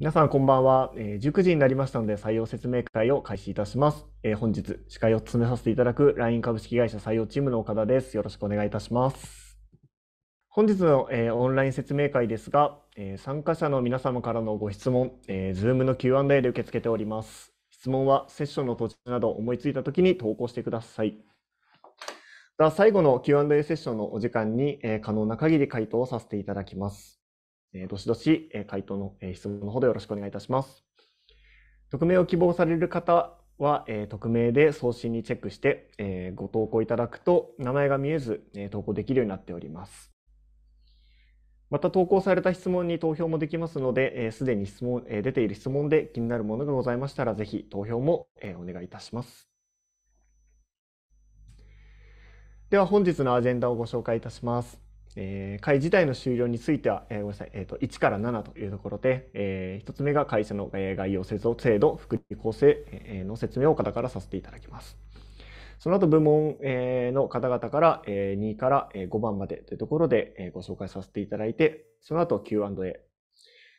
皆さんこんばんは、えー、19時になりましたので採用説明会を開始いたします、えー、本日司会を務めさせていただく LINE 株式会社採用チームの岡田ですよろしくお願いいたします本日の、えー、オンライン説明会ですが、え参加者の皆様からのご質問、え Zoom の Q&A で受け付けております質問はセッションの途中など思いついた時に投稿してくださいでは最後の Q&A セッションのお時間に、え可能な限り回答をさせていただきますえー、どしどし、えー、回答の、えー、質問のほでよろしくお願いいたします。匿名を希望される方は、えー、匿名で送信にチェックして、えー、ご投稿いただくと名前が見えず、えー、投稿できるようになっております。また投稿された質問に投票もできますので、す、えー、で、に質問、えー、出ている質問で気になるものがございましたら、ぜひ投票も、えー、お願いいたします。では本日のアジェンダをご紹介いたします。えー、会自体の終了については、えー、ごめんなさい、えーと、1から7というところで、えー、1つ目が会社の、概要制度、制度、福利構成の説明を方からさせていただきます。その後部門、の方々から、2から5番までというところで、ご紹介させていただいて、その後 Q&A。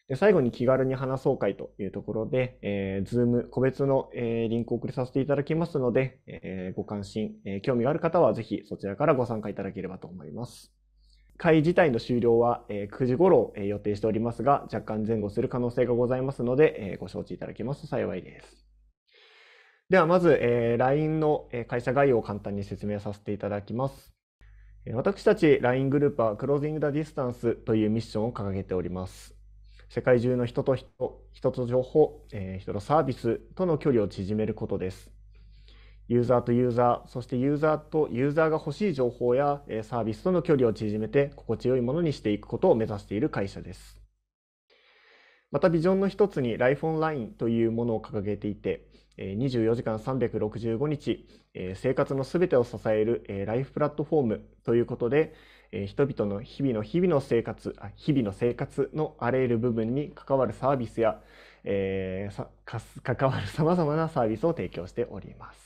で最後に気軽に話そう会というところで、えー、Zoom 個別の、えー、リンクを送りさせていただきますので、えー、ご関心、えー、興味がある方はぜひそちらからご参加いただければと思います。会自体の終了は9時頃予定しておりますが、若干前後する可能性がございますので、ご承知いただけますと幸いです。ではまず、え LINE の会社概要を簡単に説明させていただきます。私たち LINE グループは Closing the Distance というミッションを掲げております。世界中の人と人、人と情報、人とサービスとの距離を縮めることです。ユーザーとユーザー、そしてユーザーとユーザーが欲しい情報やサービスとの距離を縮めて心地よいものにしていくことを目指している会社です。またビジョンの一つにライフオンラインというものを掲げていて、24時間365日、生活のすべてを支えるライフプラットフォームということで、人々の日々の日々の生活、日々の生活のあらゆる部分に関わるサービスや、え関わる様々なサービスを提供しております。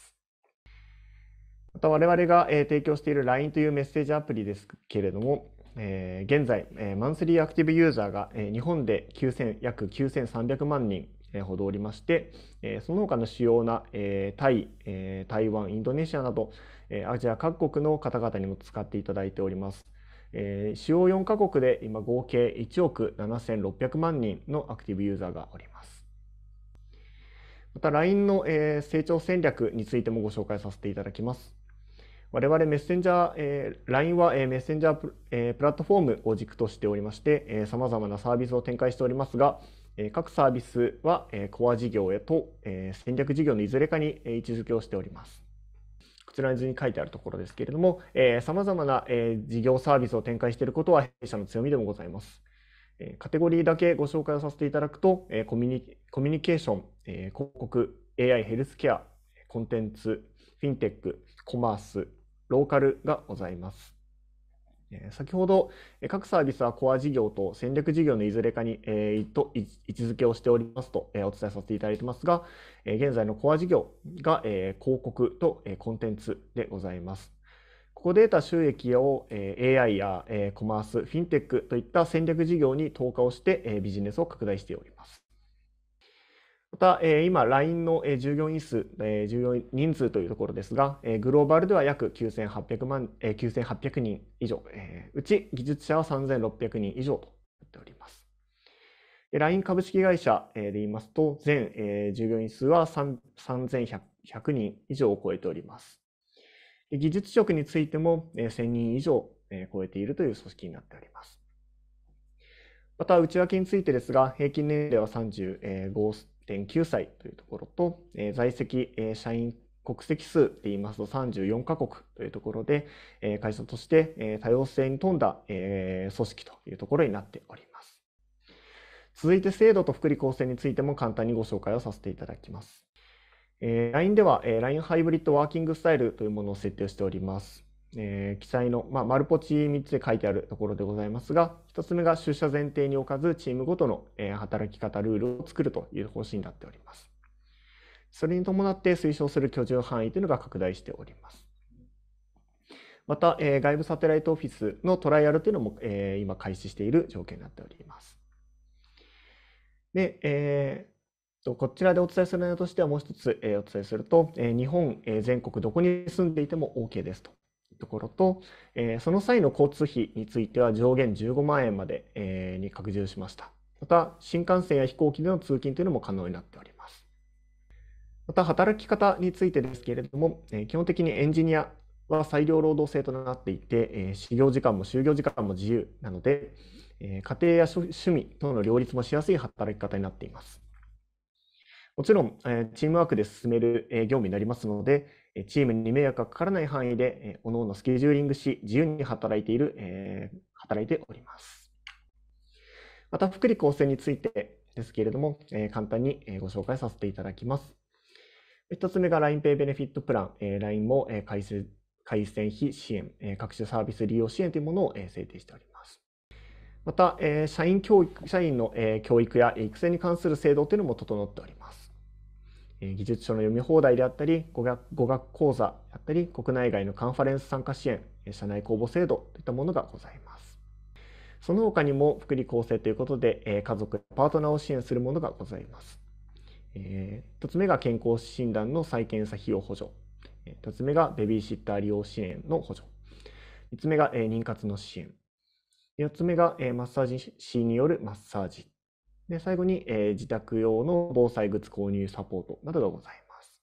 また我々が提供している LINE というメッセージアプリですけれども、え現在、えマンスリーアクティブユーザーが、え日本で9000約9300万人ほどおりまして、えその他の主要な、えタイ、え台湾、インドネシアなど、えアジア各国の方々にも使っていただいております。え主要4カ国で今合計1億7600万人のアクティブユーザーがおります。また LINE の成長戦略についてもご紹介させていただきます。我々メッセンジャー、えー、LINE は、えー、メッセンジャープ,、えー、プラットフォームを軸としておりまして、えまざまなサービスを展開しておりますが、えー、各サービスは、えー、コア事業へと、えー、戦略事業のいずれかに、えー、位置づけをしております。こちらに図に書いてあるところですけれども、さまざまな、えー、事業サービスを展開していることは弊社の強みでもございます。えー、カテゴリーだけご紹介をさせていただくと、えー、コミュニコミュニケーション、えー、広告、AI、ヘルスケア、コンテンツ、フィンテック、コマース、ローカルがございます。先ほど各サービスはコア事業と戦略事業のいずれかに、えー、と位置づけをしておりますと、えお伝えさせていただいてますが、え現在のコア事業が、え広告と、えコンテンツでございます。ここで得た収益を、え AI や、えコマース、フィンテックといった戦略事業に投下をして、えビジネスを拡大しております。また、今、LINE の従業員数、従業員人数というところですが、グローバルでは約9800万、9800人以上、うち技術者は3600人以上となっております。LINE 株式会社で言いますと、全従業員数は3100人以上を超えております。技術職についても1000人以上超えているという組織になっております。また、内訳についてですが、平均年齢は35 1.9歳というところと、えー、在籍、えー、社員国籍数で言いますと34カ国というところで、えー、会社として、えー、多様性に富んだ、えー、組織というところになっております。続いて制度と福利厚生についても簡単にご紹介をさせていただきます。えー、LINE では、えー、LINE ハイブリッドワーキングスタイルというものを設定しております。えー、記載の、まあ、丸ポチ3つで書いてあるところでございますが、1つ目が出社前提に置かず、チームごとの、えー、働き方ルールを作るという方針になっております。それに伴って推奨する居住範囲というのが拡大しております。また、えー、外部サテライトオフィスのトライアルというのも、えー、今開始している条件になっております。で、えー、とこちらでお伝えする内容としてはもう一つ、えお伝えすると、え日本、え全国どこに住んでいても OK ですとところと、えー、その際の交通費については上限15万円まで、えー、に拡充しました。また、新幹線や飛行機での通勤というのも可能になっております。また、働き方についてですけれども、えー、基本的にエンジニアは裁量労働制となっていて、えー、始業時間も就業時間も自由なので、えー、家庭や趣味との両立もしやすい働き方になっています。もちろん、えー、チームワークで進める、えー、業務になりますので、チームに迷惑がかからない範囲で、おのおのスケジューリングし、自由に働いている、えー、働いております。また、福利厚生についてですけれども、えー、簡単にご紹介させていただきます。1つ目が LINEPay ベネフィットプラン、えー、LINE も回線回線費支援、えー、各種サービス利用支援というものを、えー、制定しております。また、えー、社員教育社員の、え教育や育成に関する制度というのも整っております。技術書の読み放題であったり語学語学講座であったり国内外のカンファレンス参加支援社内公募制度といったものがございますその他にも福利厚生ということで家族パートナーを支援するものがございます1つ目が健康診断の再検査費用補助2つ目がベビーシッター利用支援の補助3つ目が妊活の支援4つ目がマッサージ師によるマッサージで最後に、えー、自宅用の防災グッズ購入サポートなどがございます。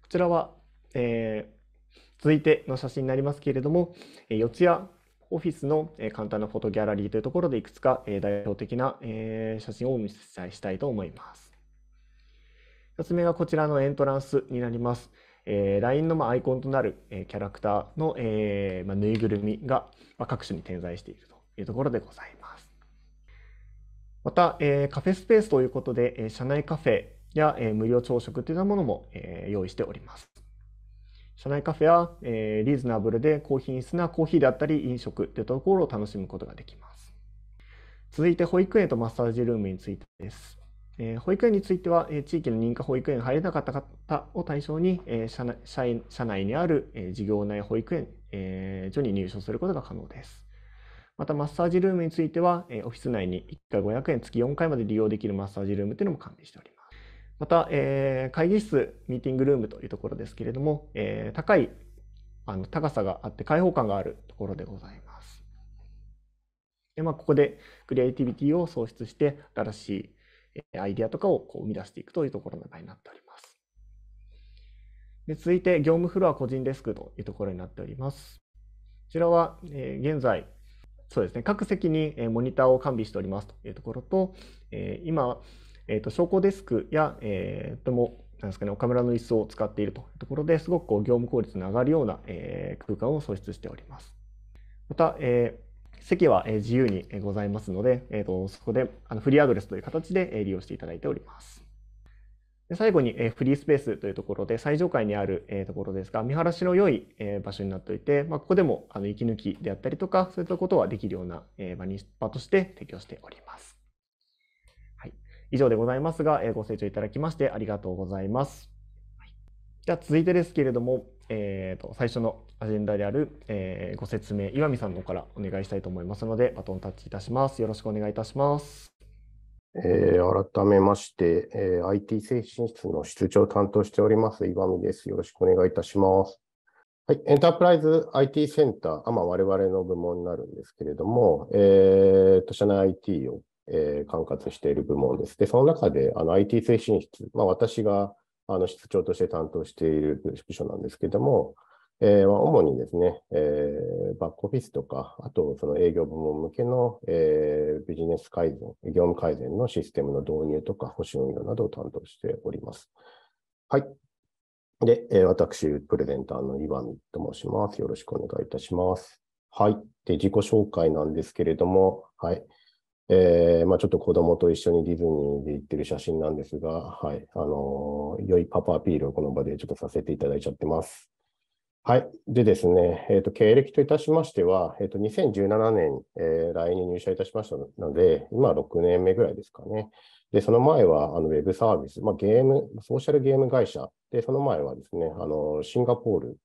こちらは、えー、続いての写真になりますけれども、え四谷オフィスの、え簡単なフォトギャラリーというところでいくつか、え代表的な、え写真をお見せしたいと思います。2つ目がこちらのエントランスになります。えー、LINE のまアイコンとなる、えキャラクターの、えまぬいぐるみが、ま各種に点在しているというところでございます。また、えカフェスペースということで、え社内カフェや、え無料朝食といったものも、え用意しております。社内カフェは、えリーズナブルで高品質なコーヒーであったり飲食というところを楽しむことができます。続いて保育園とマッサージルームについてです。え保育園については、え地域の認可保育園に入れなかった方を対象に、え社内にある、え事業内保育園、え所に入所することが可能です。またマッサージルームについては、えオフィス内に1回500円、月4回まで利用できるマッサージルームというのも完備しております。また、えー、会議室、ミーティングルームというところですけれども、えー、高いあの高さがあって開放感があるところでございます。でまあ、ここでクリエイティビティを創出して、新しいアイデアとかをこう生み出していくというところの場になっております。で続いて、業務フロア個人デスクというところになっております。こちらは、えー、現在、そうですね、各席にモニターを完備しておりますというところと、えー、今、えーと、証拠デスクや、えー、ともなんですかね、岡村の椅子を使っているというところですごくこう業務効率の上がるような、えー、空間を創出しております。また、えー、席は、え自由にございますので、えーと、そこであのフリーアドレスという形で、え利用していただいております。で最後に、えフリースペースというところで最上階にある、えところですが見晴らしの良い、え場所になっておいて、まあ、ここでもあの息抜きであったりとかそういったことはできるような、え場に場として提供しております。はい、以上でございますが、えご清聴いただきましてありがとうございます。はい、じゃあ続いてですけれども、えーと、と最初のアジェンダである、えご説明岩見さんの方からお願いしたいと思いますのでバトンタッチいたします。よろしくお願いいたします。えー、改めまして、えー、IT 製品室の室長を担当しております、岩見です。よろしくお願いいたします。はい、エンタープライズ IT センター、あまあ、我々の部門になるんですけれども、えー、と社内 IT を、えー、管轄している部門です。で、その中であの IT 製品室、まあ、私があの室長として担当している部署なんですけれども、えー、主にですね、えー、バックオフィスとか、あとその営業部門向けの、えー、ビジネス改善、業務改善のシステムの導入とか、保守運用などを担当しております。はい。で、えー、私、プレゼンターの岩見と申します。よろしくお願いいたします。はい。で、自己紹介なんですけれども、はい。えー、まあ、ちょっと子供と一緒にディズニーで行ってる写真なんですが、はい。あの良いパパアピールをこの場でちょっとさせていただいちゃってます。はい。でですね、えっ、ー、と、経歴といたしましては、えっ、ー、と、2017年、えー、来年入社いたしましたので、今6年目ぐらいですかね。で、その前は、あの、ウェブサービス、まあ、ゲーム、ソーシャルゲーム会社。で、その前はですね、あの、シンガポール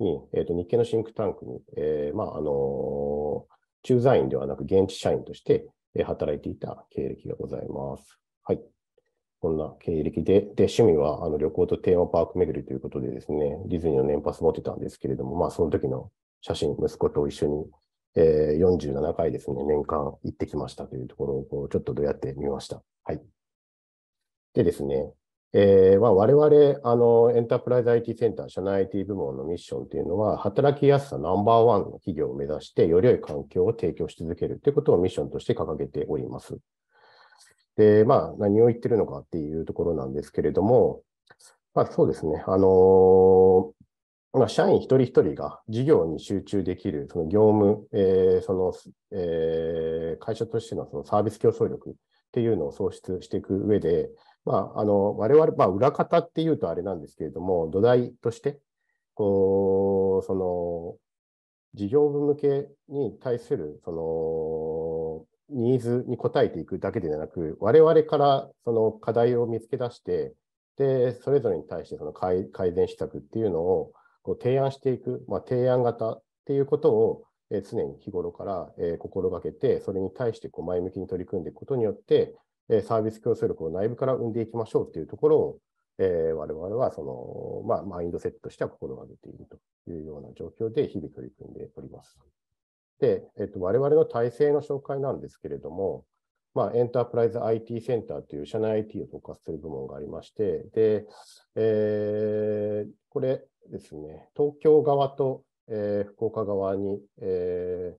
に、えっ、と、日系のシンクタンクに、えまあ、あの駐在員ではなく現地社員として働いていた経歴がございます。はい。こんな経歴で、で、趣味はあの旅行とテーマパーク巡りということでですね、ディズニーの年パス持ってたんですけれども、まあその時の写真、息子と一緒に、えー、47回ですね、年間行ってきましたというところをこうちょっとどうやってみました。はい。でですね、えーまあ、我々あの、エンタープライズ IT センター、社内 IT 部門のミッションというのは、働きやすさナンバーワンの企業を目指して、より良い環境を提供し続けるということをミッションとして掲げております。で、まあ、何を言ってるのかっていうところなんですけれども、まあ、そうですね、あのまあ、社員一人一人が事業に集中できる、その業務、えー、その、えー、会社としてのそのサービス競争力っていうのを創出していく上で、まあ、あの、我々、まあ、裏方っていうとあれなんですけれども、土台として、こう、その、事業部向けに対する、その、ニーズに応えていくだけではなく、我々からその課題を見つけ出して、で、それぞれに対してその改善施策っていうのをこう提案していく、まあ、提案型っていうことを常に日頃から心がけて、それに対してこう前向きに取り組んでいくことによって、サービス競争力を内部から生んでいきましょうっていうところを、えー、我々はその、まあ、マインドセットとしては心がけているというような状況で日々取り組んでおります。で、えっと、我々の体制の紹介なんですけれども、まあ、エンタープライズ IT センターという社内 IT を統括する部門がありまして、で、えー、これですね、東京側と、えー、福岡側に、えー、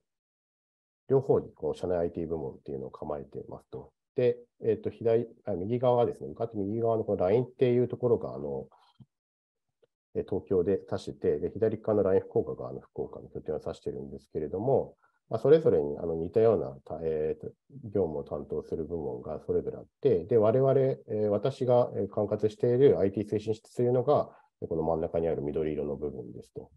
両方にこう社内 IT 部門っていうのを構えていますと。で、えっ、ー、と、左、あ右側ですね、向かって右側のこの LINE っていうところが、あの、東京で指して、で左側のライン福岡があの福岡の拠点を指してるんですけれども、まあ、それぞれにあの似たような、えー、業務を担当する部門がそれぞれあって、で我々、えー、私が管轄している IT 推進室というのが、この真ん中にある緑色の部分ですと。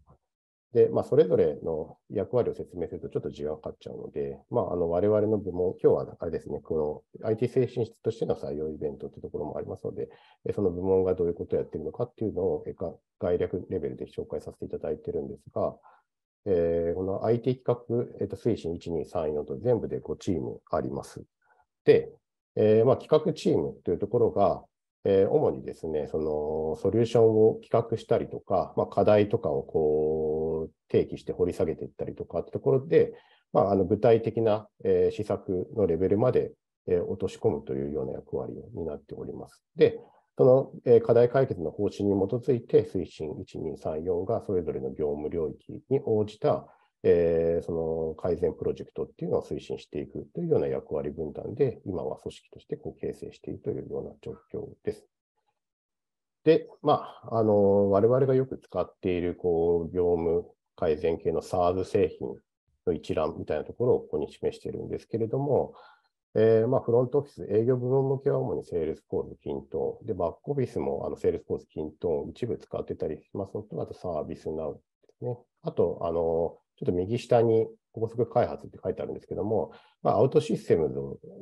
で、まあ、それぞれの役割を説明するとちょっと時間かかっちゃうので、まあ、あの我々の部門、今日はあれですね、この IT 精神室としての採用イベントというところもありますので、その部門がどういうことをやっているのかっていうのを概略レベルで紹介させていただいているんですが、えー、この IT 企画、えー、と推進1、2、3、4と全部で5チームあります。で、えー、まあ企画チームというところが、えー、主にですね、そのソリューションを企画したりとか、まあ、課題とかをこうを提起して掘り下げていったりとかってところで、まあ、あの具体的な、えー、施策のレベルまで、えー、落とし込むというような役割を担っております。で、その、えー、課題解決の方針に基づいて、推進1234がそれぞれの業務領域に応じた、えー、その改善プロジェクトっていうのを推進していくというような役割分担で、今は組織としてこう形成しているというような状況です。で、まあ、あの、我々がよく使っている、こう、業務改善系の SARS 製品の一覧みたいなところをここに示しているんですけれども、えー、まあ、フロントオフィス、営業部門向けは主にセールスコース均等、で、バックオフィスもあのセールスフォース均等一部使ってたりしますのと、あとサービスなウですね。あと、あの、ちょっと右下に高速開発って書いてあるんですけども、まあ、アウトシステム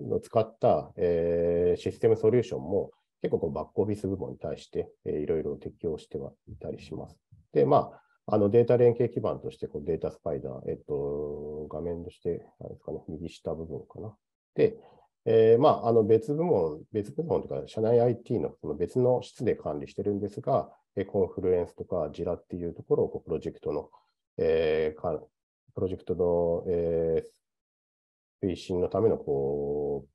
の使った、えー、システムソリューションも、結構こうバックオフィス部門に対して、えー、いろいろ適用してはいたりします。で、まあ、あのデータ連携基盤として、データスパイダー、えっと、画面として、なんですかね、右下部分かな。で、えー、まあ、あの別部門、別部門というか、社内 IT のその別の室で管理してるんですが、コンフルエンスとかジラっていうところをこうプロジェクトの、えー、かプロジェクトの、えー、推進のためのこう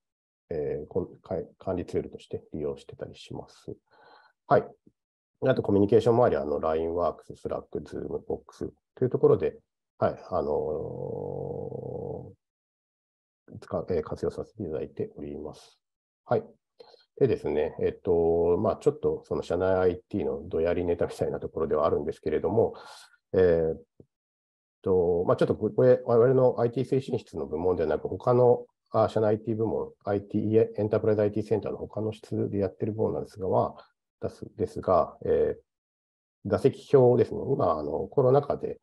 えー、管理ツールとして利用してたりします。はい。あと、コミュニケーション周りは、あの、LINEWorks、Slack、Zoom、Box というところで、はい、あのー、使えー、活用させていただいております。はい。でですね、えっと、まあ、ちょっとその社内 IT のどやりネタみたいなところではあるんですけれども、えー、っと、まあ、ちょっとこれ、我々の IT 推進室の部門ではなく、他のあ社内 IT 部門、IT、エンタープライズ IT センターの他の室でやってる部門なんですが、すですが、えー、座席表ですね。今、あのコロナ禍で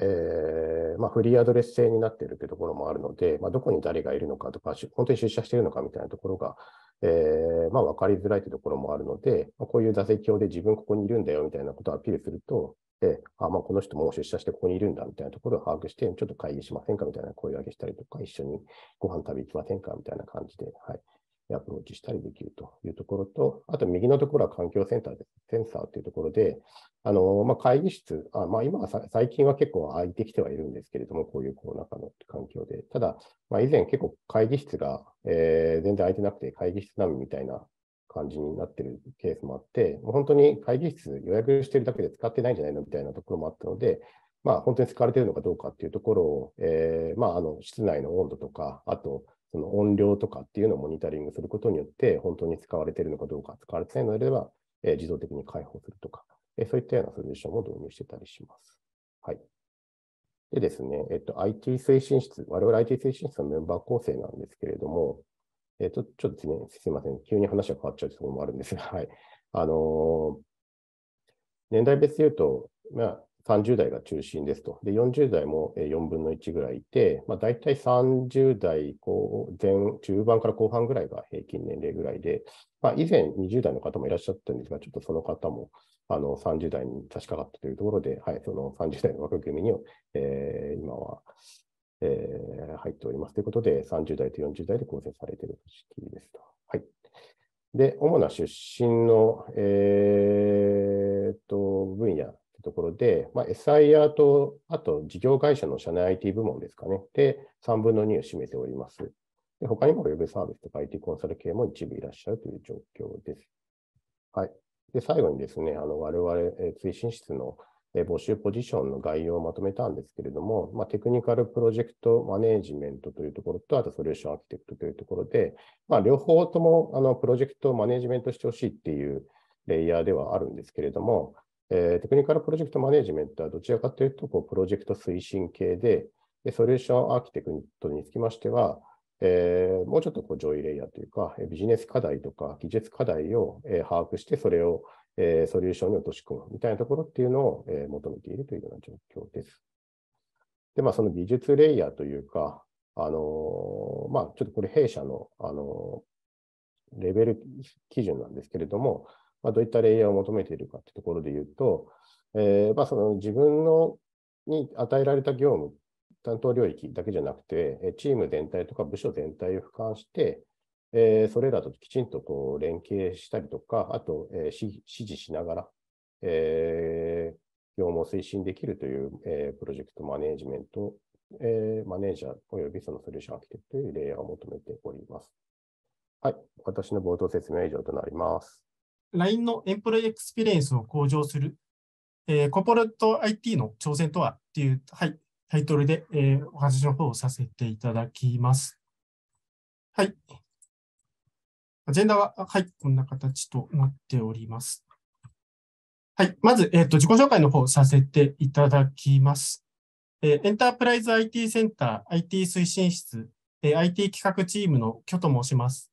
えーまあ、フリーアドレス制になっているというところもあるので、まあ、どこに誰がいるのかとか、本当に出社しているのかみたいなところが、えーまあ、分かりづらいというところもあるので、まあ、こういう座席表で自分ここにいるんだよみたいなことをアピールすると、えー、あまあ、この人もう出社してここにいるんだみたいなところを把握して、ちょっと会議しませんかみたいな声を上げしたりとか、一緒にご飯食べ行きませんかみたいな感じで、はいアプローチしたりできるというところと、あと右のところは環境センターです。センサーというところで、あのまあ、会議室、あまあ、今は最近は結構空いてきてはいるんですけれども、こういうコロナ禍の環境で、ただ、まあ、以前結構会議室が、えー、全然空いてなくて、会議室並みみたいな感じになってるケースもあって、もう本当に会議室予約してるだけで使ってないんじゃないのみたいなところもあったので、まあ、本当に使われているのかどうかっていうところを、えーまあ、あの室内の温度とか、あとその音量とかっていうのをモニタリングすることによって、本当に使われているのかどうか、使われてないのであれば、えー、自動的に解放するとか、えー、そういったようなソリューションも導入してたりします。はい。でですね、えっと、IT 推進室、我々 IT 推進室のメンバー構成なんですけれども、えっと、ちょっとですね、すいません、急に話が変わっちゃうところもあるんですが、はい。あのー、年代別で言うと、まあ、30代が中心ですと。で、40代も4分の1ぐらいいて、まあ、大体30代前、中盤から後半ぐらいが平均年齢ぐらいで、まあ、以前20代の方もいらっしゃったんですが、ちょっとその方もあの30代に差し掛かったというところで、はい、その30代の枠組みに、えー、今は、えー、入っておりますということで、30代と40代で構成されている組織ですと。はい。で、主な出身の、えー、と分野いうところで、まあ、SIR と、あと事業会社の社内 IT 部門ですかね、で、3分の2を占めております。で他にも Web サービスとか IT コンサル系も一部いらっしゃるという状況です。はい。で、最後にですね、あの我々、え推進室の募集ポジションの概要をまとめたんですけれども、まあ、テクニカルプロジェクトマネージメントというところと、あとソリューションアーキテクトというところで、まあ、両方ともあのプロジェクトをマネージメントしてほしいっていうレイヤーではあるんですけれども、えー、テクニカルプロジェクトマネジメントはどちらかというとこうプロジェクト推進系でで、ソリューションアーキテクトにつきましては、えー、もうちょっとこう上位レイヤーというか、ビジネス課題とか技術課題を、えー、把握して、それを、えー、ソリューションに落とし込むみたいなところっていうのを、えー、求めているというような状況です。で、まあ、その技術レイヤーというか、あのまあ、ちょっとこれ弊社の、あのレベル基準なんですけれども、まあ、どういったレイヤーを求めているかってところで言うと、えーまあ、その自分のに与えられた業務、担当領域だけじゃなくて、チーム全体とか部署全体を俯瞰して、えー、それらときちんとこう連携したりとか、あと、えー、指示しながら、えー、業務を推進できるという、えー、プロジェクトマネージメント、えー、マネージャーおよびそのソリューションアーキテクトというレイヤーを求めております。はい。私の冒頭説明は以上となります。LINE のエンプロイエクスペリエンスを向上する、えー、コーポレート IT の挑戦とはっていう、はい、タイトルで、えー、お話の方をさせていただきます。はい。アジェンダは、はい、こんな形となっております。はい。まず、えっ、ー、と、自己紹介の方させていただきます。えー、エンタープライズ IT センター、IT 推進室、えー、IT 企画チームの巨と申します。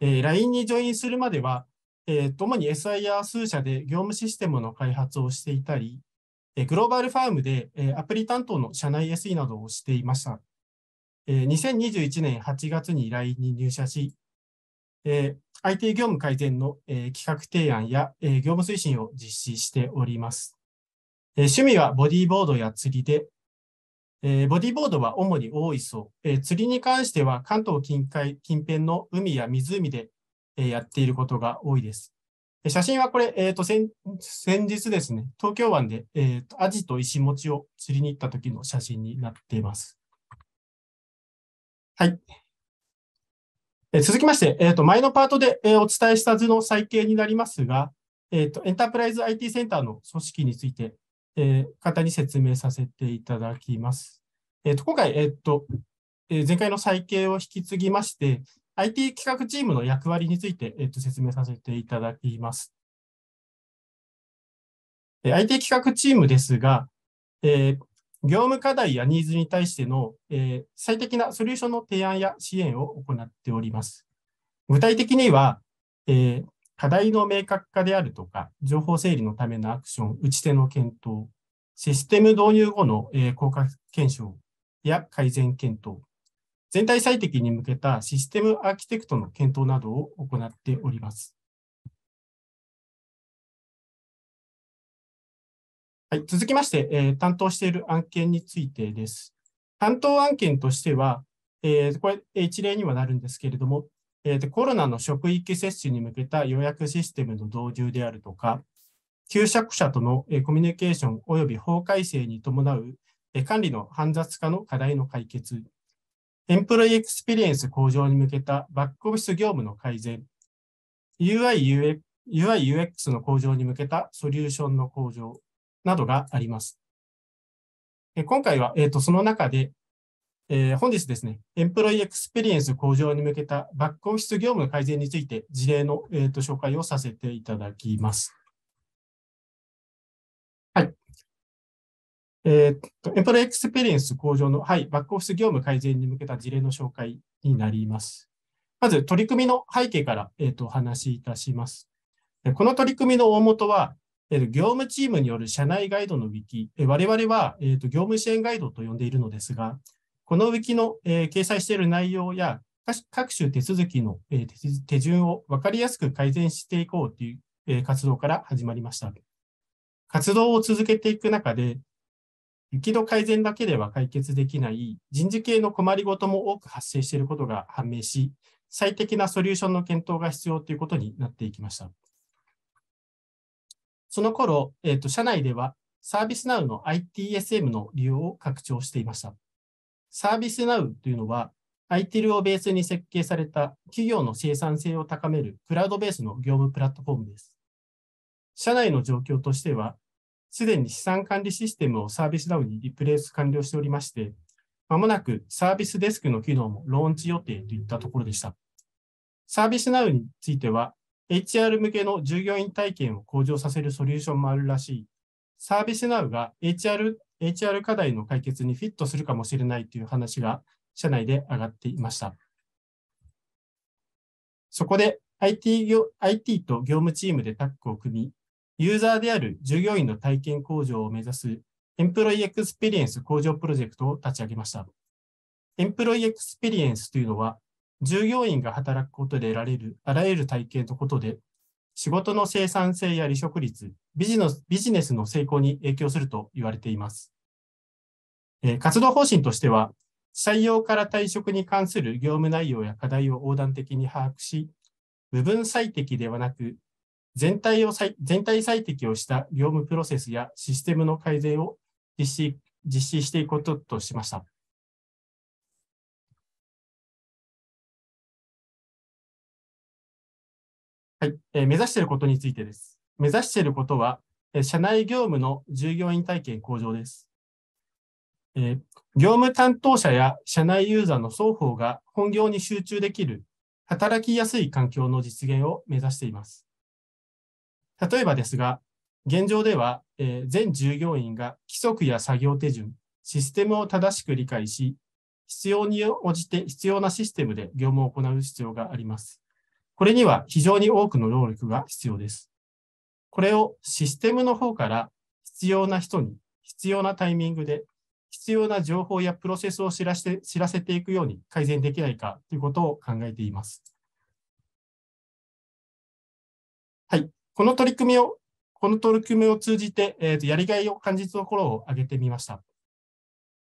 えー、LINE にジョインするまでは、えー、主に SIR 数社で業務システムの開発をしていたり、えー、グローバルファームで、えー、アプリ担当の社内 SE などをしていました。えー、2021年8月に LINE に入社し、えー、IT 業務改善の、えー、企画提案や、えー、業務推進を実施しております。えー、趣味はボディーボードや釣りで、えー、ボディーボードは主に大磯、えー、釣りに関しては関東近海近辺の海や湖でえやっていることが多いです。写真はこれ、えっ、ー、と先、先日ですね、東京湾で、えっ、ー、とアジと石餅を釣りに行った時の写真になっています。はい。えー、続きまして、えっ、と、前のパートで、えお伝えした図の再建になりますが、えっ、と、エンタープライズ IT センターの組織について、え方に説明させていただきます。えっ、と、今回、えっ、と、え前回の再建を引き継ぎまして、IT 企画チームの役割について、えっと、説明させていただきます。IT 企画チームですが、えー、業務課題やニーズに対しての、えー、最適なソリューションの提案や支援を行っております。具体的には、えー、課題の明確化であるとか、情報整理のためのアクション、打ち手の検討、システム導入後の、え効果検証や改善検討、全体最適に向けたシステムアーキテクトの検討などを行っております。はい、続きまして、えー、担当している案件についてです。担当案件としては、えー、これ一例にはなるんですけれども、えー、コロナの職域接種に向けた予約システムの導入であるとか、求職者とのコミュニケーション及び法改正に伴う管理の煩雑化の課題の解決エンプロイエクスペリエンス向上に向けたバックオフィス業務の改善、UI、UX の向上に向けたソリューションの向上などがあります。今回は、えーと、その中で、えー、本日ですね、エンプロイエクスペリエンス向上に向けたバックオフィス業務の改善について事例の、えーと紹介をさせていただきます。えー、っと、エンプロエクスペリエンス向上の、はい、バックオフィス業務改善に向けた事例の紹介になります。まず、取り組みの背景から、えー、っと、お話しいたします。この取り組みの大元は、えー、業務チームによる社内ガイドのウィキ、えー、我々は、えー、と業務支援ガイドと呼んでいるのですが、このウィキの、えー、掲載している内容や各種手続きの、えー、手順を分かりやすく改善していこうという、えー、活動から始まりました。活動を続けていく中で、雪の改善だけでは解決できない人事系の困りごとも多く発生していることが判明し、最適なソリューションの検討が必要ということになっていきました。その頃、えーと、と社内ではサービスナウの ITSM の利用を拡張していました。サービスナウというのは、ITIL をベースに設計された企業の生産性を高めるクラウドベースの業務プラットフォームです。社内の状況としては、すでに資産管理システムをサービスダウンにリプレイス完了しておりまして、まもなくサービスデスクの機能もローンチ予定といったところでした。サービスナウについては、HR 向けの従業員体験を向上させるソリューションもあるらしい、サービスナウが HR, HR 課題の解決にフィットするかもしれないという話が社内で上がっていました。そこで IT, 業 IT と業務チームでタッグを組み、ユーザーである従業員の体験向上を目指すエンプロイエクスペリエンス向上プロジェクトを立ち上げました。エンプロイエクスペリエンスというのは、従業員が働くことで得られるあらゆる体験のことで、仕事の生産性や離職率、ビジビジネスの成功に影響すると言われています。活動方針としては、採用から退職に関する業務内容や課題を横断的に把握し、部分最適ではなく全体を全体最適をした業務プロセスやシステムの改善を実施実施していくこととしました。はい、えー、目指していることについてです。目指していることは、え社内業務の従業員体験向上です。え業務担当者や社内ユーザーの双方が本業に集中できる働きやすい環境の実現を目指しています。例えばですが、現状では、えー、全従業員が規則や作業手順、システムを正しく理解し、必要に応じて必要なシステムで業務を行う必要があります。これには非常に多くの労力が必要です。これをシステムの方から必要な人に必要なタイミングで必要な情報やプロセスを知らせて知らせていくように改善できないかということを考えています。この取り組みを、この取り組みを通じて、えー、とやりがいを感じるところを挙げてみました。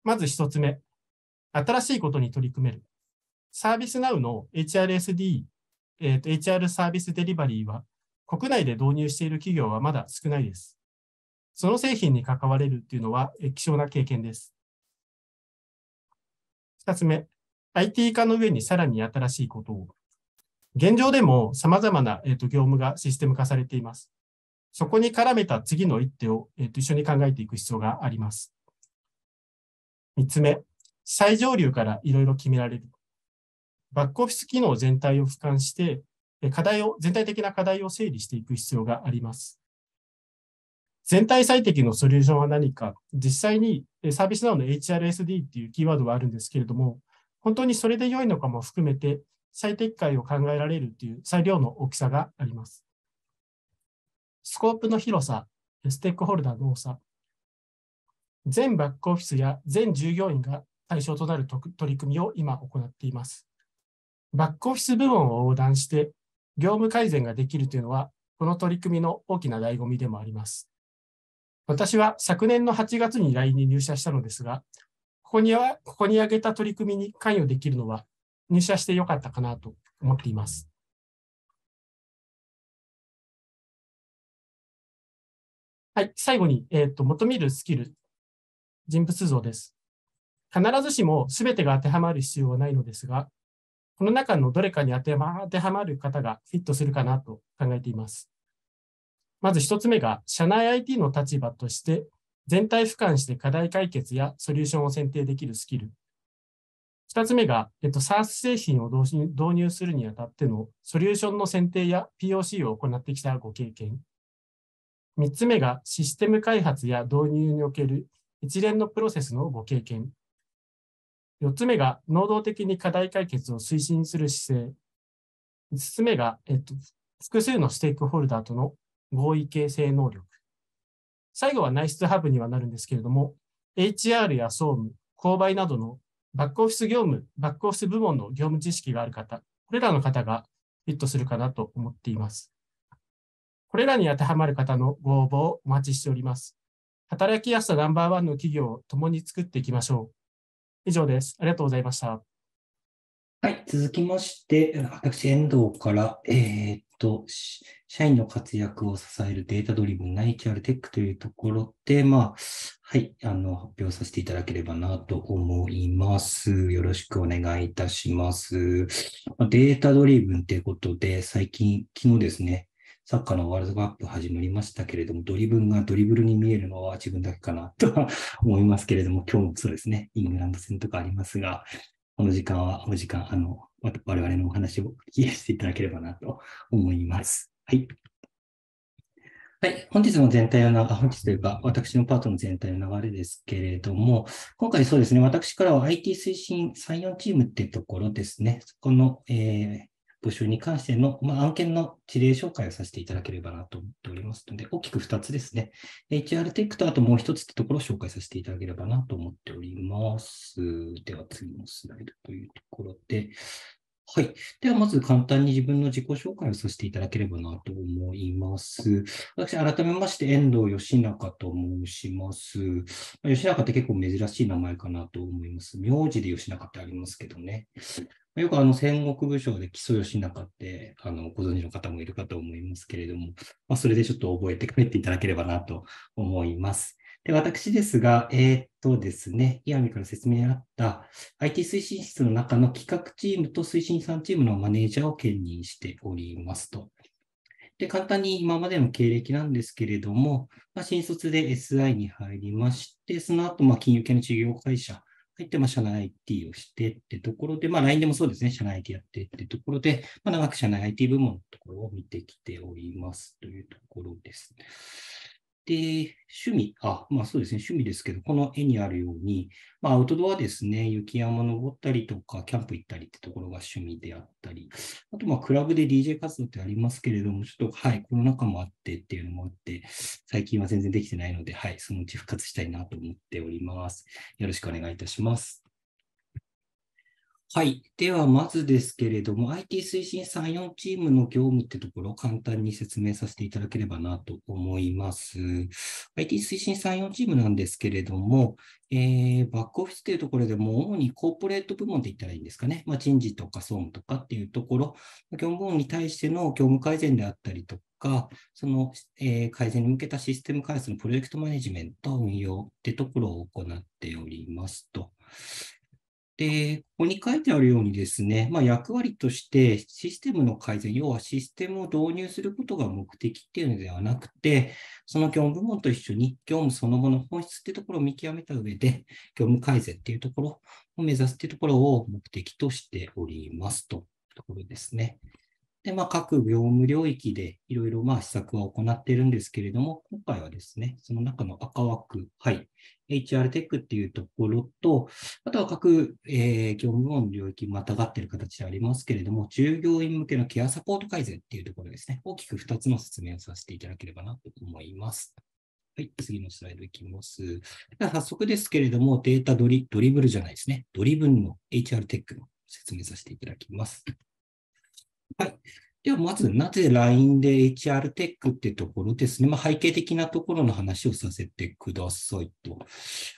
まず一つ目、新しいことに取り組める。サービスナウの HRSD、えーと、HR サービスデリバリーは、国内で導入している企業はまだ少ないです。その製品に関われるというのは、希少な経験です。二つ目、IT 化の上にさらに新しいことを。現状でも様々な、えー、と業務がシステム化されています。そこに絡めた次の一手を、えー、と一緒に考えていく必要があります。三つ目、最上流からいろいろ決められる。バックオフィス機能全体を俯瞰して、課題を、全体的な課題を整理していく必要があります。全体最適のソリューションは何か、実際にサービスなどの HRSD っていうキーワードはあるんですけれども、本当にそれで良いのかも含めて、最適解を考えられるという裁量の大きさがあります。スコープの広さ、ステークホルダーの多さ、全バックオフィスや全従業員が対象となる取り組みを今行っています。バックオフィス部門を横断して業務改善ができるというのは、この取り組みの大きな醍醐味でもあります。私は昨年の8月に LINE に入社したのですが、ここにはここに挙げた取り組みに関与できるのは入社してよかったかなと思っています。はい、最後に、えーと、求めるスキル、人物像です。必ずしも全てが当てはまる必要はないのですが、この中のどれかに当て,、ま、当てはまる方がフィットするかなと考えています。まず1つ目が、社内 IT の立場として、全体俯瞰して課題解決やソリューションを選定できるスキル。2つ目が、えっと、SaaS 製品を導入するにあたってのソリューションの選定や POC を行ってきたご経験。3つ目が、システム開発や導入における一連のプロセスのご経験。4つ目が、能動的に課題解決を推進する姿勢。5つ目が、えっと、複数のステークホルダーとの合意形成能力。最後は内出ハブにはなるんですけれども、HR や総務、購買などのバックオフィス業務、バックオフィス部門の業務知識がある方、これらの方がフィットするかなと思っています。これらに当てはまる方のご応募をお待ちしております。働きやすさナンバーワンの企業を共に作っていきましょう。以上です。ありがとうございました。はい、続きまして、私、遠藤から、えー、っと、社員の活躍を支えるデータドリブンナイチなアルテックというところで、まあ、はい、あの、発表させていただければなと思います。よろしくお願いいたします。データドリブンということで、最近、昨日ですね、サッカーのワールドカップ始まりましたけれども、ドリブンがドリブルに見えるのは自分だけかなとは思いますけれども、今日もそうですね、イングランド戦とかありますが、この時間は、お時間、あの、我々のお話を聞きしていただければなと思います。はい。はい。本日の全体の流、本日というか、私のパートの全体の流れですけれども、今回そうですね、私からは IT 推進34チームっていうところですね、そこの、えー、募集に関しての、まあ、案件の事例紹介をさせていただければなと思っておりますので、大きく2つですね。HR テックとあともう1つってところを紹介させていただければなと思っております。では次のスライドというところで、はい。では、まず簡単に自分の自己紹介をさせていただければなと思います。私、改めまして、遠藤義中と申します。吉中って結構珍しい名前かなと思います。名字で吉中ってありますけどね。よくあの戦国武将で木曽義仲って、あの、ご存知の方もいるかと思いますけれども、まあ、それでちょっと覚えて帰っていただければなと思います。で、私ですが、えー、っとですね、岩見から説明があった IT 推進室の中の企画チームと推進さんチームのマネージャーを兼任しておりますと。で、簡単に今までの経歴なんですけれども、まあ、新卒で SI に入りまして、その後、まあ、金融系の事業会社入って、まあ、社内 IT をしてってところで、まあ、LINE でもそうですね、社内 IT やってってところで、まあ、長く社内 IT 部門のところを見てきておりますというところです。で、趣味、あ、まあそうですね、趣味ですけど、この絵にあるように、まあアウトドアですね、雪山登ったりとか、キャンプ行ったりってところが趣味であったり、あとまあクラブで DJ 活動ってありますけれども、ちょっとはい、コロナ禍もあってっていうのもあって、最近は全然できてないので、はい、そのうち復活したいなと思っております。よろしくお願いいたします。はい。では、まずですけれども、IT 推進3、4チームの業務ってところを簡単に説明させていただければなと思います。IT 推進3、4チームなんですけれども、えー、バックオフィスというところでも、主にコーポレート部門で言ったらいいんですかね。まあ、人事とか総務とかっていうところ、業務部門に対しての業務改善であったりとか、その、えー、改善に向けたシステム開発のプロジェクトマネジメント運用ってところを行っておりますと。で、ここに書いてあるようにですね、まあ、役割としてシステムの改善、要はシステムを導入することが目的っていうのではなくて、その業務部門と一緒に業務その後の本質っていうところを見極めた上で、業務改善っていうところを目指すっていうところを目的としておりますというところですね。で、まあ、各業務領域でいろいろまあ施策は行っているんですけれども、今回はですね、その中の赤枠、はい、HR テックっていうところと、あとは各、えー、業務の領域またがっている形でありますけれども、従業員向けのケアサポート改善っていうところですね、大きく2つの説明をさせていただければなと思います。はい、次のスライドいきます。では早速ですけれども、データドリドリブルじゃないですね、ドリブンの HR テックの説明させていただきます。はい。では、まず、なぜ LINE で HR テックってところですね。まあ、背景的なところの話をさせてくださいと。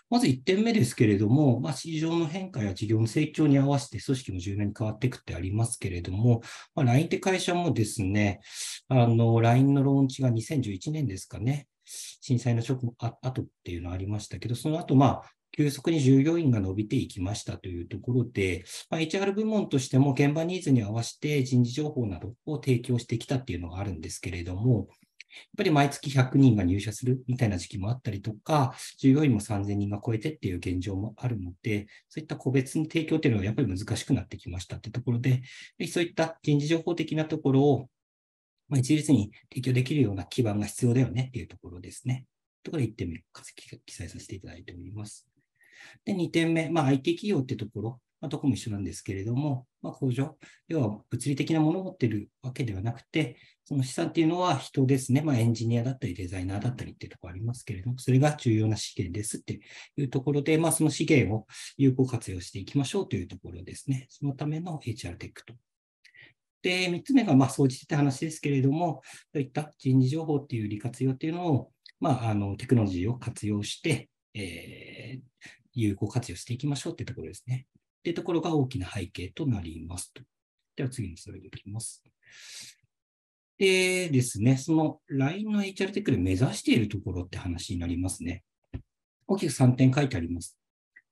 まず1点目ですけれども、まあ、市場の変化や事業の成長に合わせて組織も柔軟に変わっていくってありますけれども、まあ、LINE って会社もですね、あの、LINE のローンチが2011年ですかね。震災の直後あ後っていうのありましたけど、その後、まあ、急速に従業員が伸びていきましたというところで、まあ、HR 部門としても現場ニーズに合わせて人事情報などを提供してきたっていうのがあるんですけれども、やっぱり毎月100人が入社するみたいな時期もあったりとか、従業員も3000人が超えてっていう現状もあるので、そういった個別に提供っていうのはやっぱり難しくなってきましたってところで、そういった人事情報的なところを、ま一律に提供できるような基盤が必要だよねっていうところですね。ところで1点目、記載させていただいております。で、2点目、まあ、IT 企業ってところ、まあ、どこも一緒なんですけれども、まあ、工場、要は物理的なものを持ってるわけではなくて、その資産っていうのは人ですね、まあ、エンジニアだったりデザイナーだったりっていうところありますけれども、それが重要な資源ですっていうところで、まあ、その資源を有効活用していきましょうというところですね。そのための HR テックとで、3つ目が、まあ、総じてって話ですけれども、そういった人事情報っていう利活用っていうのを、まあ、あの、テクノロジーを活用して、えー、有効活用していきましょうってところですね。っていうところが大きな背景となりますと。では次のスライドいきます。でですね、その LINE の HR テックで目指しているところって話になりますね。大きく3点書いてあります。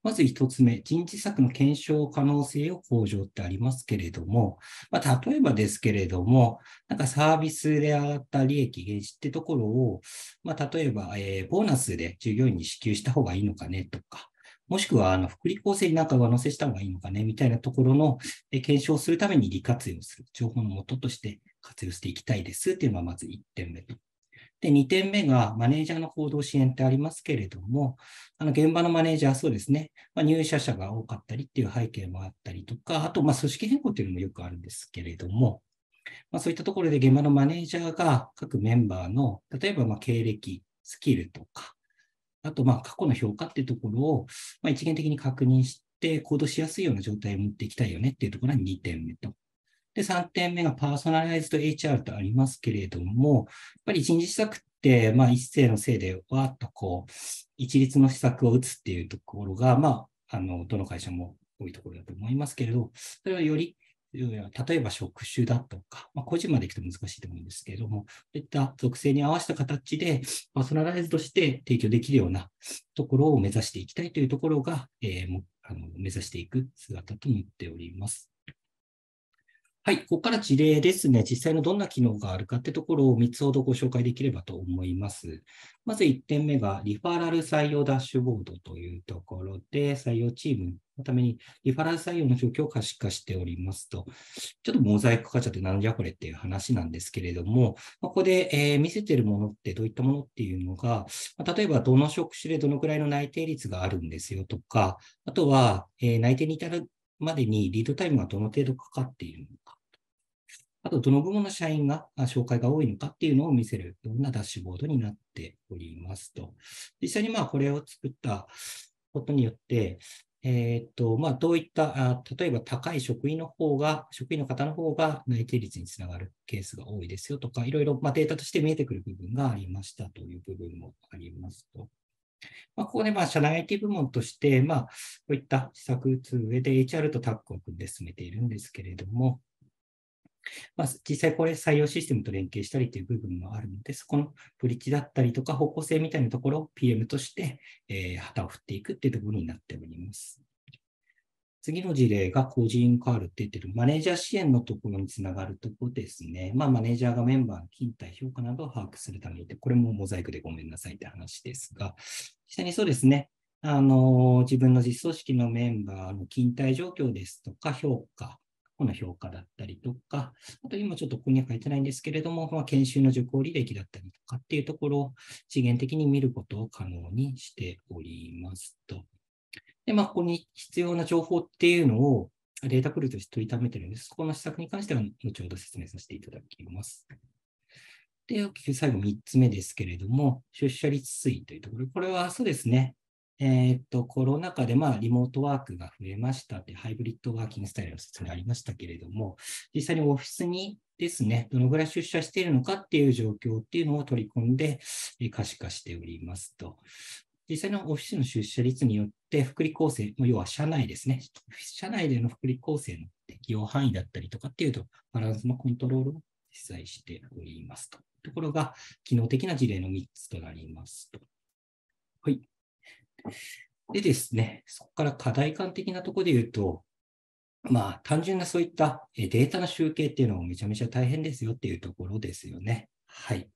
まず1つ目、人事策の検証可能性を向上ってありますけれども、まあ、例えばですけれども、なんかサービスで上がった利益減少ってところを、まあ、例えば、えー、ボーナスで従業員に支給した方がいいのかねとか、もしくは、あの、福利厚生になんか上乗せした方がいいのかね、みたいなところの検証するために利活用する、情報の元として活用していきたいですっていうのがまず1点目と。で、2点目が、マネージャーの行動支援ってありますけれども、あの、現場のマネージャー、そうですね、まあ、入社者が多かったりっていう背景もあったりとか、あと、まあ、組織変更というのもよくあるんですけれども、まあ、そういったところで現場のマネージャーが各メンバーの、例えばま経歴、スキルとか、あと、まあ、過去の評価っていうところを、まあ、一元的に確認して、行動しやすいような状態を持っていきたいよねっていうところが2点目と。で、3点目がパーソナライズド HR とありますけれども、やっぱり人事施策って、まあ、一世のせいで、わーっとこう、一律の施策を打つっていうところが、まあ、あの、どの会社も多いところだと思いますけれど、それはより例えば職種だとか、まあ、個人まで行くと難しいと思うんですけれども、そういった属性に合わせた形で、パーソナライズとして提供できるようなところを目指していきたいというところが、えー、あの目指していく姿となっております。はい、ここから事例ですね、実際のどんな機能があるかってところを3つほどご紹介できればと思います。まず1点目が、リファラル採用ダッシュボードというところで、採用チームのためにリファラル採用の状況を可視化しておりますと、ちょっとモザイクかかっちゃってなんじゃこれっていう話なんですけれども、ここで、え見せてるものってどういったものっていうのが、例えばどの職種でどのくらいの内定率があるんですよとか、あとは、え内定に至るまでにリードタイムがどの程度かかっているのか。あと、どの部門の社員が紹介が多いのかっていうのを見せるようなダッシュボードになっておりますと。実際にまあこれを作ったことによって、えっ、ー、と、まあどういった、あ例えば高い職員の方が、職員の方の方が内定率につながるケースが多いですよとか、いろいろまあデータとして見えてくる部分がありましたという部分もありますと。まあ、ここでまあ社内 IT 部門として、まあ、こういった施策打つ上で HR とタッグを組んで進めているんですけれども、まあ、実際これ採用システムと連携したりという部分もあるので、そこのブリッジだったりとか方向性みたいなところを PM として、えー、旗を振っていくっていうところになっております。次の事例が個人カールって言ってるマネージャー支援のところにつながるところですね。まあ、マネージャーがメンバーの勤怠評価などを把握するためにって、これもモザイクでごめんなさいって話ですが、下にそうですね。あの、自分の実組織のメンバーの勤怠状況ですとか、評価、この評価だったりとか、あと今ちょっとここには書いてないんですけれども、まあ、研修の受講履歴だったりとかっていうところを資源的に見ることを可能にしておりますと。で、まあ、ここに必要な情報っていうのをデータプルとして取りためてるんです。そこの施策に関しては、後ほど説明させていただきます。で、最後3つ目ですけれども、出社率推移というところ。これはそうですね。えー、っと、コロナ禍で、まあ、リモートワークが増えましたって、ハイブリッドワーキングスタイルの説明ありましたけれども、実際にオフィスにですね、どのぐらい出社しているのかっていう状況っていうのを取り込んで可視化しておりますと。実際のオフィスの出社率によって、福利厚生、要は社内ですね、社内での福利厚生の適用範囲だったりとかっていうと、バランスのコントロールを実際しておりますと。ところが、機能的な事例の3つとなりますと。はい。でですね、そこから課題感的なところで言うと、まあ、単純なそういったデータの集計っていうのもめちゃめちゃ大変ですよっていうところですよね。はい。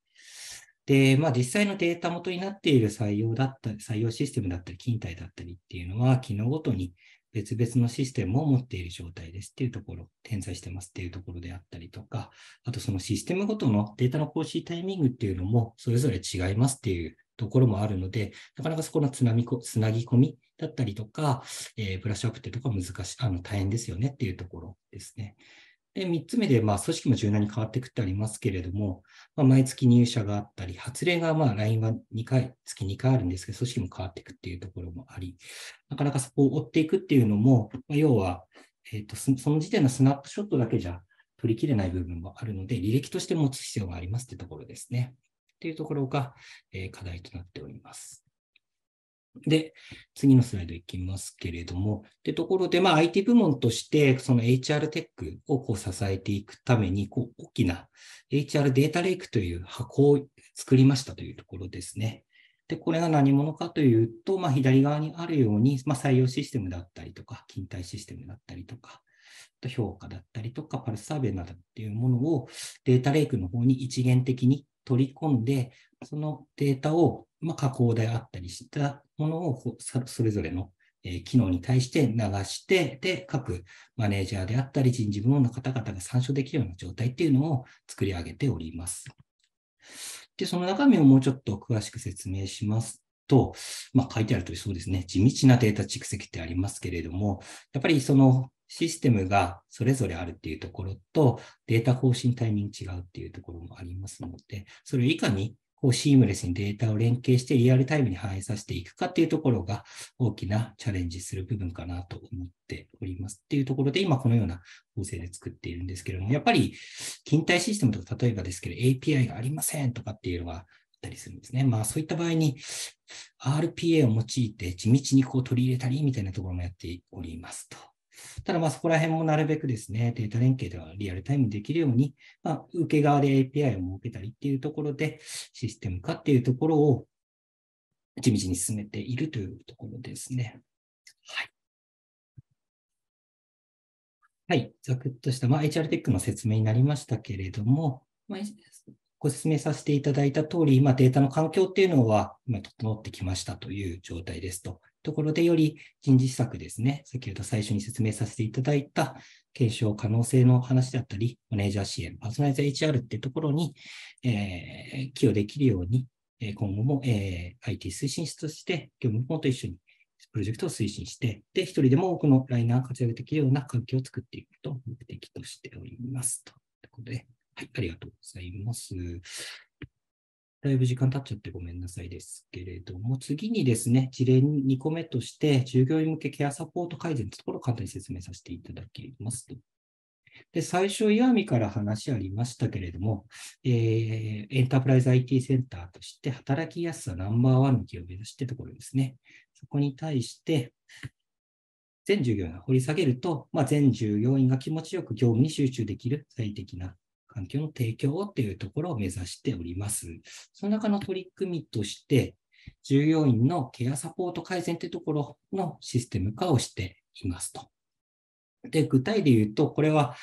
で、まあ、実際のデータ元になっている採用だったり、採用システムだったり、勤怠だったりっていうのは、機能ごとに別々のシステムを持っている状態ですっていうところ、点在してますっていうところであったりとか、あとそのシステムごとのデータの更新タイミングっていうのも、それぞれ違いますっていうところもあるので、なかなかそこのつなみこつなぎ込みだったりとか、えー、ブラッシュアップってとこは難しい、あの大変ですよねっていうところですね。で、3つ目で、まあ、組織も柔軟に変わっていくってありますけれども、まあ、毎月入社があったり、発令が、まあ、LINE は2回、月2回あるんですけど、組織も変わっていくっていうところもあり、なかなかそこを追っていくっていうのも、まあ、要は、えっ、ー、と、その時点のスナップショットだけじゃ取りきれない部分もあるので、履歴として持つ必要がありますってところですね。っていうところが、えー、課題となっております。で、次のスライドいきますけれども、ってところで、まあ、IT 部門として、その HR テックをこう支えていくために、こう大きな HR データレイクという箱を作りましたというところですね。で、これが何者かというと、まあ、左側にあるように、まあ、採用システムだったりとか、勤怠システムだったりとか、と評価だったりとか、パルスサーベイなどっていうものをデータレイクの方に一元的に取り込んで、そのデータをま加工であったりしたものをそれぞれの機能に対して流して、で、各マネージャーであったり人事部門の方々が参照できるような状態っていうのを作り上げております。で、その中身をもうちょっと詳しく説明しますと、まあ、書いてあるとりそうですね、地道なデータ蓄積ってありますけれども、やっぱりそのシステムがそれぞれあるっていうところと、データ更新タイミング違うっていうところもありますので、それをいかにこうシームレスにデータを連携してリアルタイムに反映させていくかっていうところが大きなチャレンジする部分かなと思っておりますっていうところで今このような構成で作っているんですけれども、やっぱり近代システムとか例えばですけど API がありませんとかっていうのがあったりするんですね。まあそういった場合に RPA を用いて地道にこう取り入れたりみたいなところもやっておりますと。ただ、まあ、そこら辺もなるべくですね、データ連携ではリアルタイムできるように、まあ、受け側で API を設けたりっていうところで、システム化っていうところを地道に進めているというところですね。はい。はい。ざくっとした、まあ、HR テックの説明になりましたけれども、まあ、ご説明させていただいた通り、今データの環境っていうのは、今、整ってきましたという状態ですとところでより人事施策ですね、先ほど最初に説明させていただいた検証可能性の話であったり、マネージャー支援、パーソナリティ HR っていうところに、えー、寄与できるように、今後も、えー、IT 推進室として、業務門と一緒にプロジェクトを推進して、で、一人でも多くのライナーを活躍できるような環境を作っていくと目的としております。ということで、はい、ありがとうございます。だいぶ時間経っちゃってごめんなさいですけれども、次にですね、事例2個目として、従業員向けケアサポート改善というところを簡単に説明させていただきますと。で最初、岩見から話ありましたけれども、えー、エンタープライズ IT センターとして働きやすさナンバーワンの企業を目指してところですね。そこに対して、全従業員が掘り下げると、まあ、全従業員が気持ちよく業務に集中できる最適な環境の提供っていうところを目指しております。その中の取り組みとして、従業員のケアサポート改善というところのシステム化をしていますと。で、具体で言うと、これは、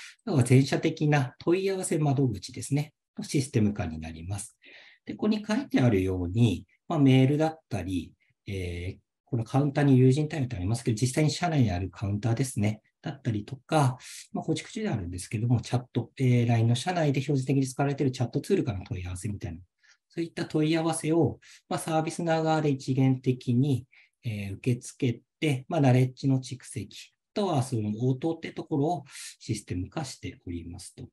全社的な問い合わせ窓口ですね、のシステム化になります。で、ここに書いてあるように、まあ、メールだったり、えー、このカウンターに友人対応ってありますけど、実際に社内にあるカウンターですね、だったりとか、まあ、構築中であるんですけども、チャット、えー、LINE の社内で表示的に使われているチャットツールからの問い合わせみたいな、そういった問い合わせを、まあ、サービス側で一元的に、えー、受け付けて、まあ、ナレッジの蓄積、あとはその応答ってところをシステム化しておりますと。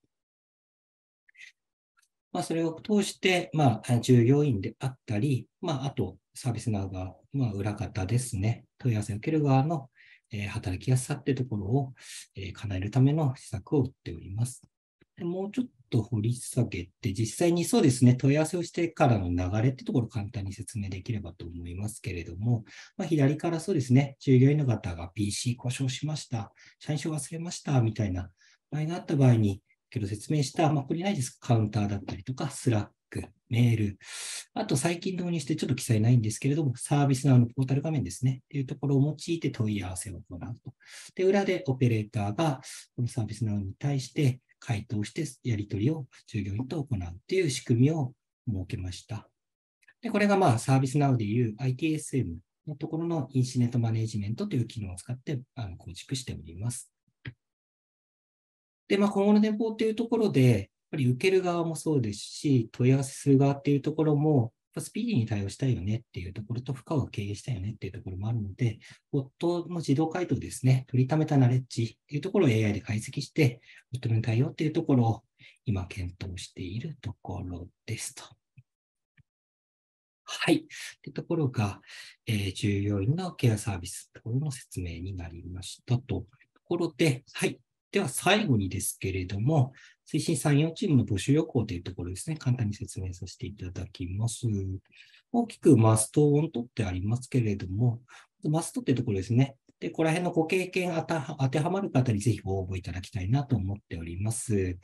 まあ、それを通して、まあ、従業員であったり、まあ、あとサービス側、が、まあ、裏方ですね、問い合わせを受ける側のえ働きやすさってところを、え叶えるための施策を打っております。もうちょっと掘り下げて、実際にそうですね、問い合わせをしてからの流れってところを簡単に説明できればと思いますけれども、まあ、左からそうですね、従業員の方が PC 故障しました、社員証忘れましたみたいな場合があった場合に、けど説明した、まあ、これないですカウンターだったりとか、スラック、メール、あと最近導入してちょっと記載ないんですけれども、サービスのあのポータル画面ですね、っていうところを用いて問い合わせを行うと。で、裏でオペレーターがこのサービスなどに対して回答してやり取りを従業員と行うっていう仕組みを設けました。で、これがまあサービスなどでいう ITSM のところのインシデントマネジメントという機能を使ってあの構築しております。で、まあ、今後の展望というところで、ぱり受ける側もそうですし、問い合わせする側っていうところも、スピーディーに対応したいよねっていうところと、負荷を経営したいよねっていうところもあるので、ボットの自動回答ですね、取りためたナレッジっていうところを AI で解析して、ボットの対応っていうところを今検討しているところですと。はい。ってところが、えー、従業員のケアサービスところの説明になりましたと。ところで、はい。では最後にですけれども、推進産業チームの募集要項というところですね、簡単に説明させていただきます。大きくマストオンとってありますけれども、マストというところですね。で、ここら辺のご経験当てはまる方にぜひご応募いただきたいなと思っております。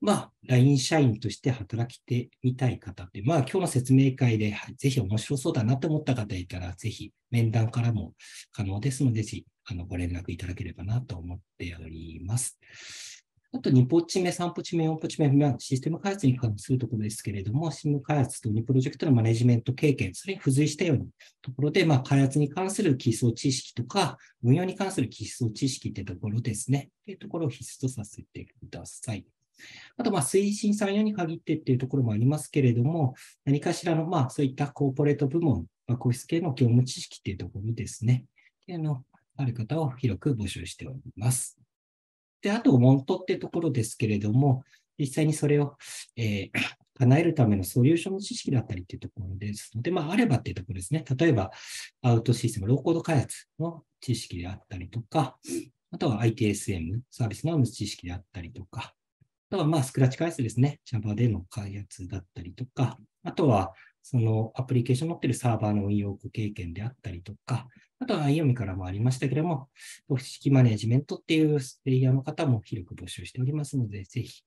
まあ、LINE 社員として働きてみたい方って、まあ、今日の説明会で、ぜひ面白そうだなと思った方いたら、ぜひ面談からも可能ですので、ぜひあの、ご連絡いただければなと思っております。あと2ポチ目、3ポチ目、4ポチ目、システム開発に関するところですけれども、システム開発と2プロジェクトのマネジメント経験、それに付随したようなところで、まあ、開発に関する基礎知識とか、運用に関する基礎知識ってところですね。というところを必須とさせてください。あと、まあ、推進産業に限ってっていうところもありますけれども、何かしらの、まあ、そういったコーポレート部門、まあ、個室系の業務知識っていうところですね。っていうのある方を広く募集しております。で、あと、モントってところですけれども、実際にそれを、えー、叶えるためのソリューションの知識だったりっていうところですので、まあ、あればっていうところですね。例えば、アウトシステム、ローコード開発の知識であったりとか、あとは ITSM、サービスの知識であったりとか、あとは、まあ、スクラッチ開発ですね。Java での開発だったりとか、あとは、そのアプリケーション持ってるサーバーの運用経験であったりとか、あとは読みからもありましたけれども、組織マネジメントっていうスレイヤーの方も広く募集しておりますので、ぜひ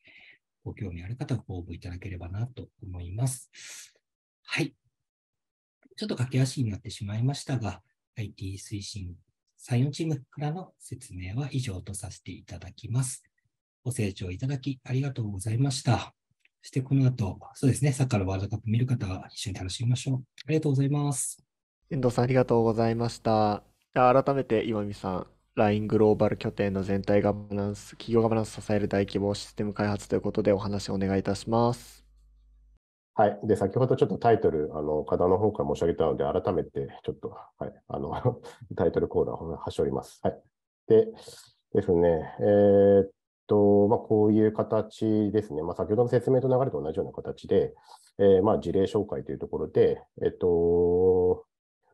ご興味ある方はご応募いただければなと思います。はい。ちょっと駆け足になってしまいましたが、IT 推進採用チームからの説明は以上とさせていただきます。ご清聴いただきありがとうございました。そしてこの後、そうですね、サッカーのワールドカップ見る方は一緒に楽しみましょう。ありがとうございます。遠藤さんありがとうございました。改めて岩見さん、LINE グローバル拠点の全体ガバナンス、企業ガバナンスを支える大規模システム開発ということでお話をお願いいたします。はい。で、先ほどちょっとタイトル、あの、方の方から申し上げたので、改めてちょっと、はい、あの、タイトルコーナーを端折ります。はい。で、ですね、えー、っと、まあ、こういう形ですね。まあ、先ほどの説明と流れと同じような形で、えー、まあ、事例紹介というところで、えっと、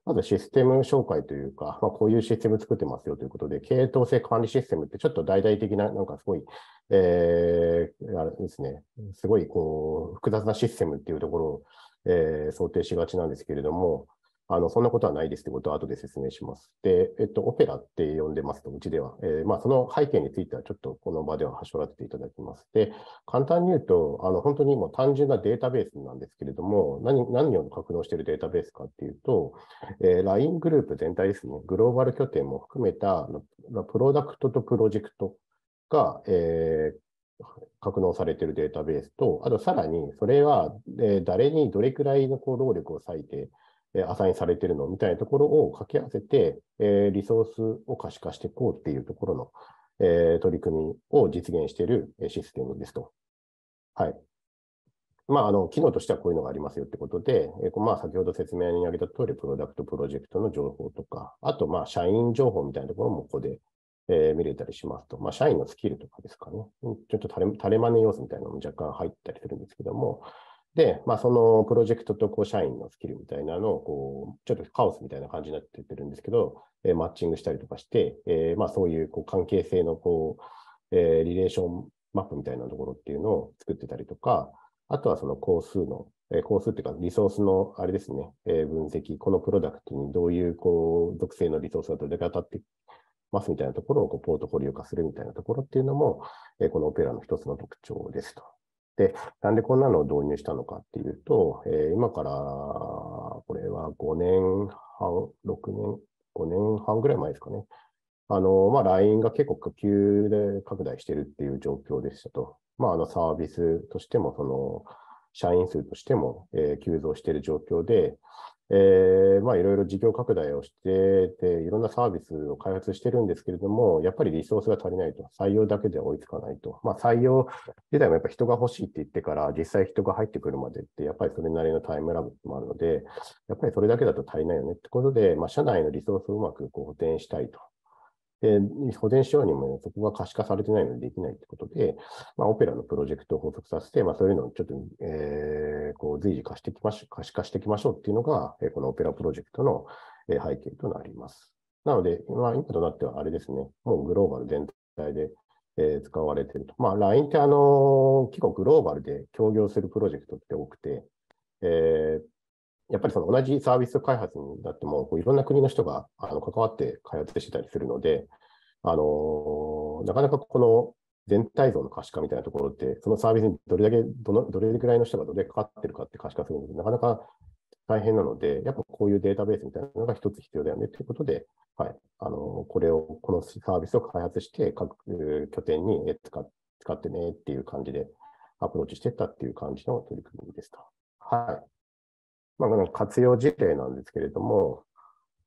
まずシステム紹介というか、まあ、こういうシステム作ってますよということで、系統性管理システムってちょっと大々的な、なんかすごい、えー、あれですね、すごいこう、複雑なシステムっていうところを、えー、想定しがちなんですけれども、あの、そんなことはないですってことは後で説明します。で、えっと、オペラって呼んでますと、うちでは。えー、まあ、その背景についてはちょっとこの場では端折らせていただきます。で、簡単に言うと、あの、本当にもう単純なデータベースなんですけれども、何、何を格納しているデータベースかっていうと、えー、LINE グループ全体ですね、グローバル拠点も含めた、プロダクトとプロジェクトが、えー、格納されているデータベースと、あとさらにそれは誰にどれくらいの労力を割いてアサインされてるのみたいなところを掛け合わせて、えー、リソースを可視化していこうっていうところの、えー、取り組みを実現しているシステムですと。はい。まあ、あの、機能としてはこういうのがありますよってことで、えー、まあ、先ほど説明に挙げた通り、プロダクト、プロジェクトの情報とか、あと、まあ、社員情報みたいなところもここで、えー、見れたりしますと、まあ、社員のスキルとかですかね。ちょっと垂れ垂れ真似要素みたいなのも若干入ったりするんですけども、で、まあ、そのプロジェクトとこう社員のスキルみたいなのをこう、ちょっとカオスみたいな感じになってってるんですけど、えー、マッチングしたりとかして、えー、まあ、そういうこう関係性のこう、えー、リレーションマップみたいなところっていうのを作ってたりとか、あとはその工数の、えー、工数っていうかリソースのあれですね、えー、分析、このプロダクトにどういうこう属性のリソースがどれか当たってますみたいなところをこうポートフォリオ化するみたいなところっていうのも、えー、このオペラの一つの特徴ですと。で、なんでこんなのを導入したのかっていうと、えー、今から、これは5年半、6年、5年半ぐらい前ですかね。あの、まあ、LINE が結構急で拡大してるっていう状況でしたと。まあ、あのサービスとしても、その、社員数としても、えー、急増している状況で、えー、まあいろいろ事業拡大をしてて、いろんなサービスを開発してるんですけれども、やっぱりリソースが足りないと。採用だけで追いつかないと。まあ採用自体もやっぱ人が欲しいって言ってから、実際人が入ってくるまでって、やっぱりそれなりのタイムラグもあるので、やっぱりそれだけだと足りないよねってことで、まあ社内のリソースをうまくこう補填したいと。で、保全しようにもそこが可視化されてないのでできないってことで、まあ、オペラのプロジェクトを補足させて、まあ、そういうのをちょっと、えー、こう随時貸してきまし、可視化していきましょうっていうのが、えこのオペラプロジェクトの背景となります。なので、まあ、今となってはあれですね、もうグローバル全体で、え使われていると。まあ、LINE ってあの結構グローバルで協業するプロジェクトって多くて、えーやっぱりその同じサービス開発になっても、こういろんな国の人があの関わって開発してたりするので、あのなかなかこの全体像の可視化みたいなところって、そのサービスにどれだけどの、どれぐらいの人がどれかかってるかって可視化するので、なかなか大変なので、やっぱこういうデータベースみたいなのが一つ必要だよねということで、はい、あのこれを、このサービスを開発して、各拠点に使使ってねっていう感じでアプローチしていったっていう感じの取り組みでした。はい。まあ、この活用事例なんですけれども、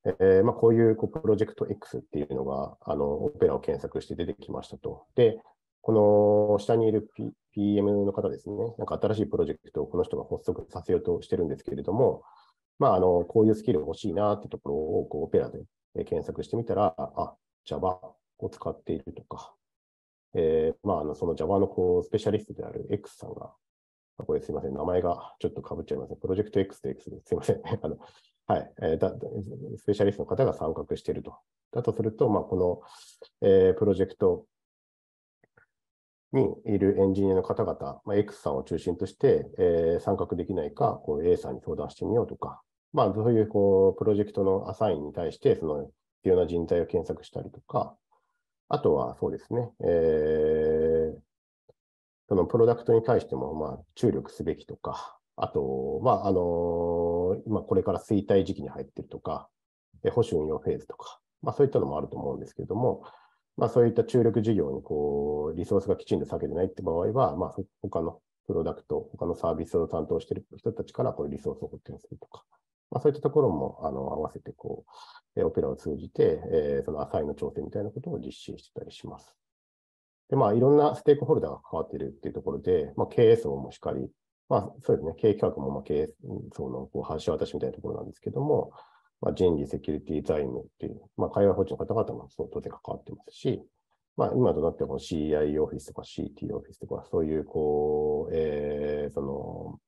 えー、まあ、こういうこうプロジェクト X っていうのが、あの、オペラを検索して出てきましたと。で、この下にいる、P、PM の方ですね、なんか新しいプロジェクトをこの人が発足させようとしてるんですけれども、まあ、あの、こういうスキル欲しいなってところを、こう、オペラで検索してみたら、あ、Java を使っているとか、えー、まあ、あの、その Java のこう、スペシャリストである X さんが、これすいません、名前がちょっとかぶっちゃいません。プロジェクト X と X です。すいません、あのはい、えーだ。スペシャリストの方が参画していると。だとすると、まあ、この、えー、プロジェクトにいるエンジニアの方々、まあ、X さんを中心として、えー、参画できないか、こう A さんに相談してみようとか、まあ、そういうこうプロジェクトのアサインに対して、その必要な人材を検索したりとか、あとはそうですね、えーそのプロダクトに対しても、まあ、注力すべきとか、あと、まあ、あの、今これから衰退時期に入ってるとか、保守運用フェーズとか、まあ、そういったのもあると思うんですけれども、まあ、そういった注力事業にこうリソースがきちんと下けてないって場合は、まあ、他のプロダクト、他のサービスを担当している人たちからこうリソースを補填するとか、まあ、そういったところもあの合わせてこう、オペラを通じて、えー、そのアサインの調整みたいなことを実施してたりします。で、まあ、いろんなステークホルダーが関わっているっていうところで、まあ、経営層もしっかり、まあ、そうですね、経営企画も、まあ、経営層のこう橋渡しみたいなところなんですけども、まあ、人事、セキュリティ、財務っていう、まあ、海外法人の方々もそ当然関わってますし、まあ、今となっては CI オフィスとか CT オフィスとか、そういう、こう、えー、その、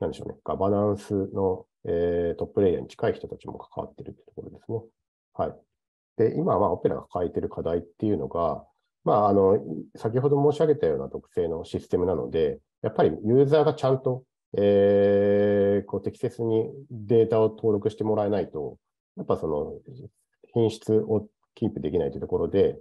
なんでしょうね、ガバナンスの、えー、トップレイヤーに近い人たちも関わってるってところですね。はい。で、今はオペラが抱えてる課題っていうのが、まあ、あの、先ほど申し上げたような特性のシステムなので、やっぱりユーザーがちゃんと、えー、こう適切にデータを登録してもらえないと、やっぱその品質をキープできないというところで、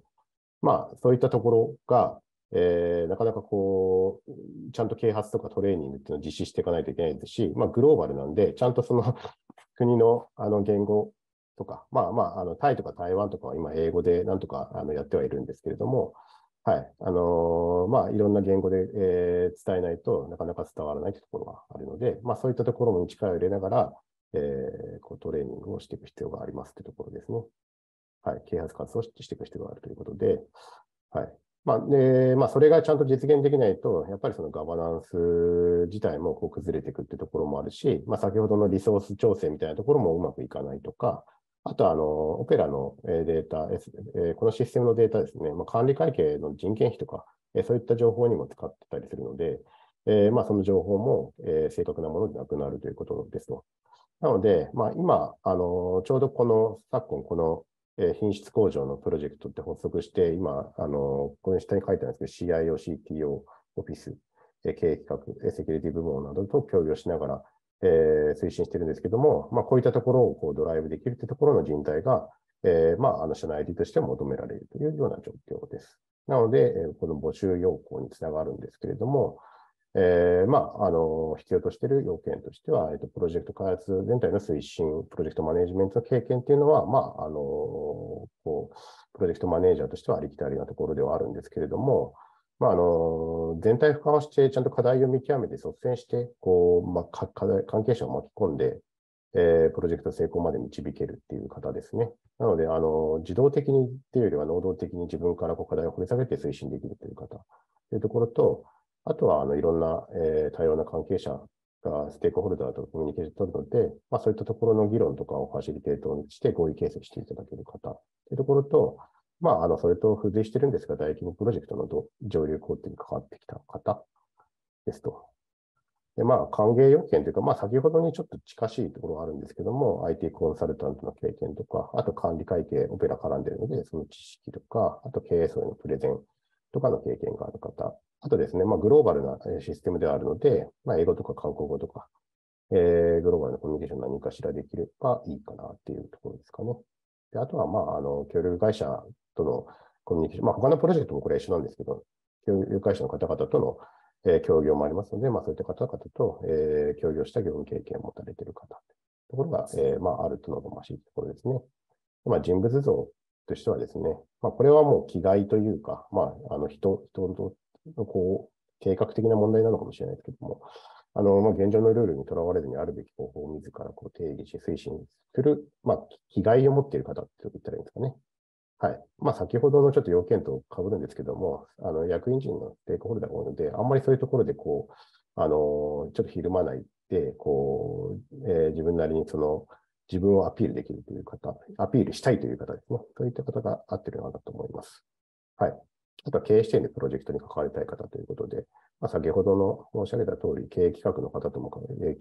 まあ、そういったところが、えー、なかなかこう、ちゃんと啓発とかトレーニングっていうのを実施していかないといけないですし、まあ、グローバルなんで、ちゃんとその 国のあの言語とか、まあまあ、あのタイとか台湾とかは今英語でなんとかあのやってはいるんですけれども、はい。あのー、まあ、いろんな言語で、えー、伝えないとなかなか伝わらないというところがあるので、まあ、そういったところも力を入れながら、えー、こうトレーニングをしていく必要がありますというところですね。はい。啓発活動をしていく必要があるということで、はい。まあ、で、まあ、それがちゃんと実現できないと、やっぱりそのガバナンス自体もこう崩れていくっていうところもあるし、まあ、先ほどのリソース調整みたいなところもうまくいかないとか、あとあの、オペラのデータ、このシステムのデータですね、まあ、管理会計の人件費とか、そういった情報にも使ってたりするので、えー、まあその情報も、え正確なものでなくなるということですと。なので、まあ、今、あのちょうどこの昨今、この品質向上のプロジェクトって発足して、今、あのこの下に書いてあるんですけど、CIO、CTO、オフィス、経営企画、セキュリティ部門などと協業しながら、えー、推進してるんですけども、まあ、こういったところをこうドライブできるというところの人材が、えー、まあ、あの、社内 D として求められるというような状況です。なので、えこの募集要項につながるんですけれども、えー、まあ、あの、必要としている要件としては、えっ、ー、と、プロジェクト開発全体の推進、プロジェクトマネジメントの経験っていうのは、まあ、あの、こう、プロジェクトマネージャーとしてはありきたりなところではあるんですけれども、まあ、あの全体俯瞰して、ちゃんと課題を見極めて率先して、こうまあ、課題関係者を巻き込んで、えー、プロジェクト成功まで導けるっていう方ですね。なので、あの、自動的にっていうよりは能動的に自分からこう課題を掘り下げて推進できるという方というところと、あとは、あの、いろんな、えー、多様な関係者がステークホルダーとコミュニケーションを取るので、まあ、そういったところの議論とかをファシリテートにして合意形成していただける方というところと、まあ、あの、それと付随してるんですが、大規模プロジェクトの上流工程に関わってきた方ですと。で、まあ、歓迎要件というか、まあ、先ほどにちょっと近しいところがあるんですけども、IT コンサルタントの経験とか、あと管理会計、オペラ絡んでるので、その知識とか、あと経営層へのプレゼンとかの経験がある方、あとですね、まあ、グローバルなシステムではあるので、まあ、英語とか韓国語とか、えー、グローバルなコミュニケーション何かしらできればいいかなっていうところですかね。であとは、まあ、あの、協力会社とのコミュニケーション、まあ、他のプロジェクトもこれ一緒なんですけど、共有会社の方々との、えー、協業もありますので、まあ、そういった方々と、えー、協業した業務経験を持たれている方ところが、えーまあ、あるというのがましいところですね。まあ、人物像としてはですね、まあ、これはもう気概というか、まあ、あの人人のこう計画的な問題なのかもしれないですけども、あのまあ、現状のルールにとらわれずにあるべき方法を自らこう定義し、推進する、まあ、気概を持っている方と言ったらいいんですかね。はい。まあ、先ほどのちょっと要件と被るんですけども、あの、役員陣のテイクホルダーが多いので、あんまりそういうところで、こう、あの、ちょっとひるまないで、こう、えー、自分なりにその、自分をアピールできるという方、アピールしたいという方ですね。そういった方が合ってるのかなと思います。はい。あとは経営視点でプロジェクトに関わりたい方ということで、まあ、先ほどの申し上げた通り、経営企画の方とも、え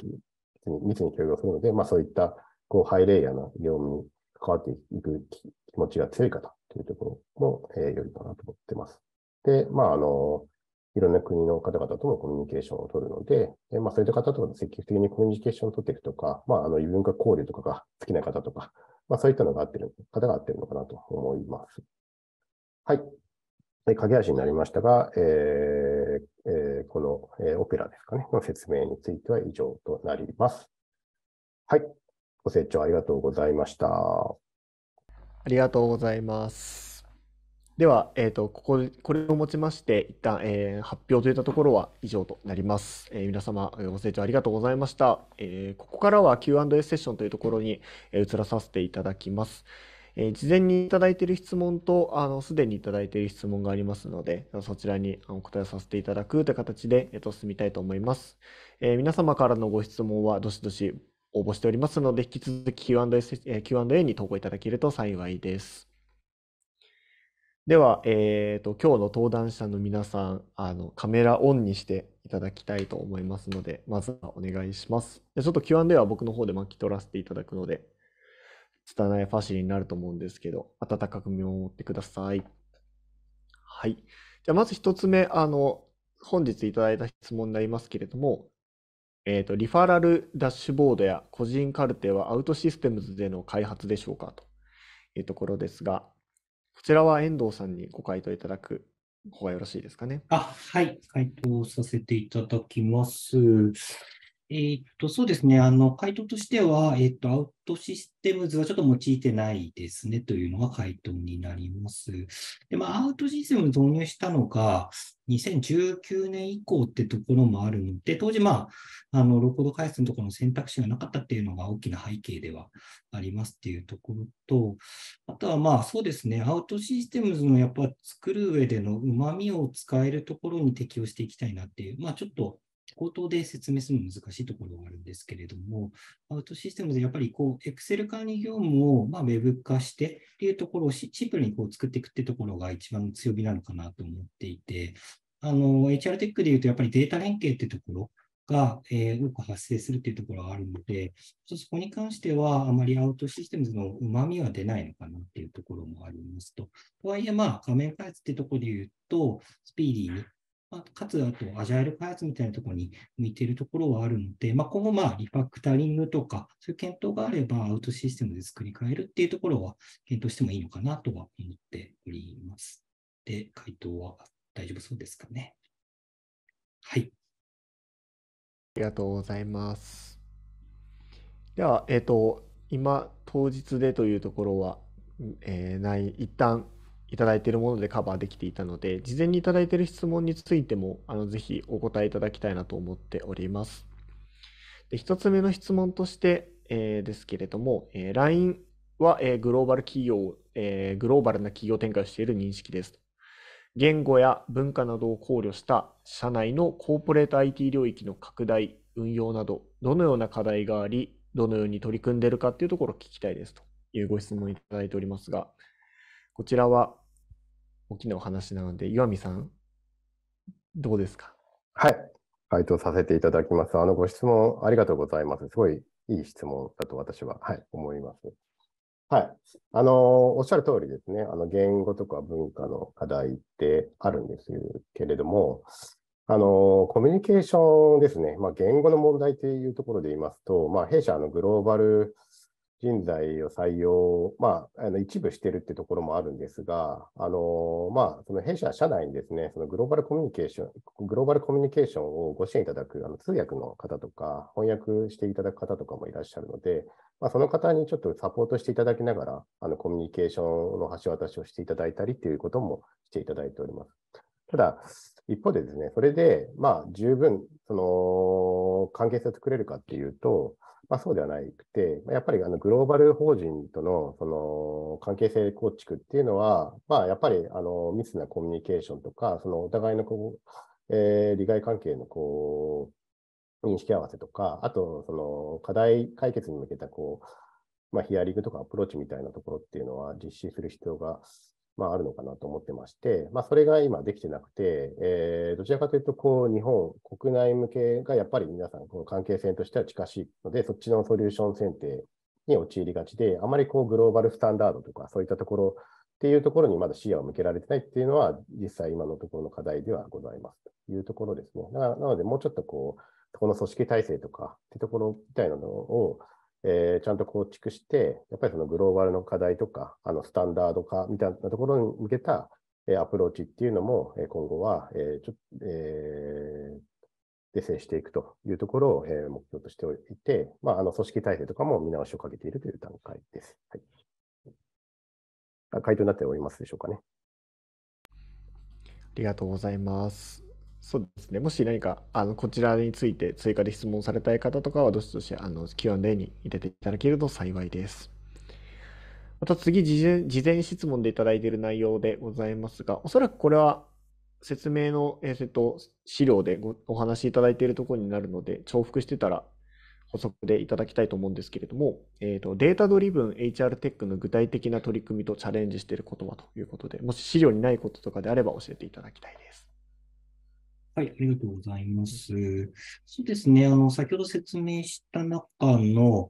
密に協業するので、まあそういった、こう、ハイレイヤーな業務に関わっていく気持ちが強い方というところも、えー、よいかなと思ってます。で、まあ、あの、いろんな国の方々とのコミュニケーションを取るので、でまあ、そういった方と積極的にコミュニケーションを取っていくとか、まあ、あの、異文化交流とかが好きな方とか、まあ、そういったのが合ってる、方が合ってるのかなと思います。はい。で、鍵足になりましたが、えーえー、この、えー、オペラですかね、の説明については以上となります。はい。ご清聴ありがとうございました。ありがとうございます。では、えっ、ー、と、ここ、これをもちまして、一旦、えー、発表といったところは以上となります。えー、皆様、ご清聴ありがとうございました。えここからは Q&A セッションというところに、え移らさせていただきます。え事前にいただいている質問と、あの、すでにいただいている質問がありますので、そちらにお答えさせていただくという形で、えっと、進みたいと思います。え皆様からのご質問は、どしどし応募しておりますので、引き続き Q&A, Q&A に投稿いただけると幸いです。では、えーと、今日の登壇者の皆さんあの、カメラオンにしていただきたいと思いますので、まずはお願いします。でちょっと Q&A は僕の方で巻き取らせていただくので、拙いファシリになると思うんですけど、温かく見守ってください。はい。じゃあ、まず1つ目、あの、本日いただいた質問になりますけれども、えと、リファラルダッシュボードや個人カルテはアウトシステムズでの開発でしょうかというところですが、こちらは遠藤さんにご回答いただく方がよろしいですかね。あ、はい、回答させていただきます。えー、っと、そうですね。あの、回答としては、えー、っと、アウトシステムズはちょっと用いてないですねというのが回答になります。で、まあ、アウトシステム導入したのが、2019年以降ってところもあるので、当時、まあ、あの、ローコード開発のところの選択肢がなかったっていうのが大きな背景ではありますっていうところと、あとはまあ、そうですね、アウトシステムズのやっぱ作る上での旨味を使えるところに適用していきたいなっていう、まあ、ちょっと口頭で説明するの難しいところがあるんですけれども、アウトシステムでやっぱりこう、Excel 管理業務をまあ w e 化してっていうところをシンプルにこう作っていくってところが一番強みなのかなと思っていて、あの、HR テックでいうとやっぱりデータ連携ってところ、が、えー、多く発生するというところがあるので、そこに関しては、あまりアウトシステムズのうまみは出ないのかなというところもありますと。とはいえ、まあ、画面開発というところで言うと、スピーディーにまあ、かつ、あと、アジャイル開発みたいなところに向いているところはあるので、まあ、今後、まあ、リファクタリングとか、そういう検討があれば、アウトシステムで作り変えるっていうところは、検討してもいいのかなとは思っております。で、回答は大丈夫そうですかね。はい。ありがとうございます。では、えっ、ー、と、今、当日でというところは、えー、ない、一旦いただいているものでカバーできていたので、事前にいただいている質問についても、あの、ぜひお答えいただきたいなと思っております。で1つ目の質問として、えー、ですけれども、えー、LINE は、えー、グローバル企業、えー、グローバルな企業展開をしている認識です。言語や文化などを考慮した社内のコーポレート IT 領域の拡大、運用など、どのような課題があり、どのように取り組んでいるかというところを聞きたいですというご質問いただいておりますが、こちらは大きなお話なので、岩見さん、どうですかはい、回答させていただきます。あのご質問ありがとうございます。すごいいい質問だと私は、はい、思います。はい、あのおっしゃる通りですね、あの言語とか文化の課題ってあるんですけれども、あのコミュニケーションですね、まあ、言語の問題というところで言いますと、まあ、弊社のグローバル人材を採用、まあ、あの一部してるってところもあるんですが、あのまあ、その弊社社内にですね、そのグローバルコミュニケーション、グローバルコミュニケーションをご支援いただくあの通訳の方とか、翻訳していただく方とかもいらっしゃるので、まあ、その方にちょっとサポートしていただきながら、あのコミュニケーションの橋渡しをしていただいたりということもしていただいております。ただ、一方でですね、それで、まあ、十分、その、関係性を作れるかっていうと、まあ、そうではなくて、やっぱりあのグローバル法人とのその関係性構築っていうのは、まあ、やっぱりあの密なコミュニケーションとか、そのお互いのこう、えー、利害関係のこう認識合わせとか、あとその課題解決に向けたこう、まあ、ヒアリングとかアプローチみたいなところっていうのは実施する必要がまあ、あるのかなと思ってまして、まあ、それが今できてなくて、えー、どちらかというと、こう、日本、国内向けがやっぱり皆さん、この関係性としては近しいので、そっちのソリューション選定に陥りがちで、あまりこう、グローバルスタンダードとか、そういったところっていうところにまだ視野を向けられてないっていうのは、実際今のところの課題ではございますというところですね。なので、もうちょっとこう、この組織体制とかってところみたいなのを、えー、ちゃんと構築して、やっぱりそのグローバルの課題とか、あのスタンダード化みたいなところに向けた、えー、アプローチっていうのも、えー、今後は、えーちょえー、是正していくというところを、えー、目標としておいて、まあ、あの組織体制とかも見直しをかけているという段階です。はい、回答になっておりますでしょうかね。ありがとうございます。そうですね。もし何か、あの、こちらについて追加で質問されたい方とかは、どしどし、あの、Q&A に入れていただけると幸いです。また次、事前事前質問でいただいている内容でございますが、おそらくこれは説明の、えっと資料でごお話しいただいているところになるので、重複してたら補足でいただきたいと思うんですけれども、えーと、とデータドリブン HR テックの具体的な取り組みとチャレンジしていることはということで、もし資料にないこととかであれば教えていただきたいです。はい、ありがとうございます。そうですね、あの、先ほど説明した中の、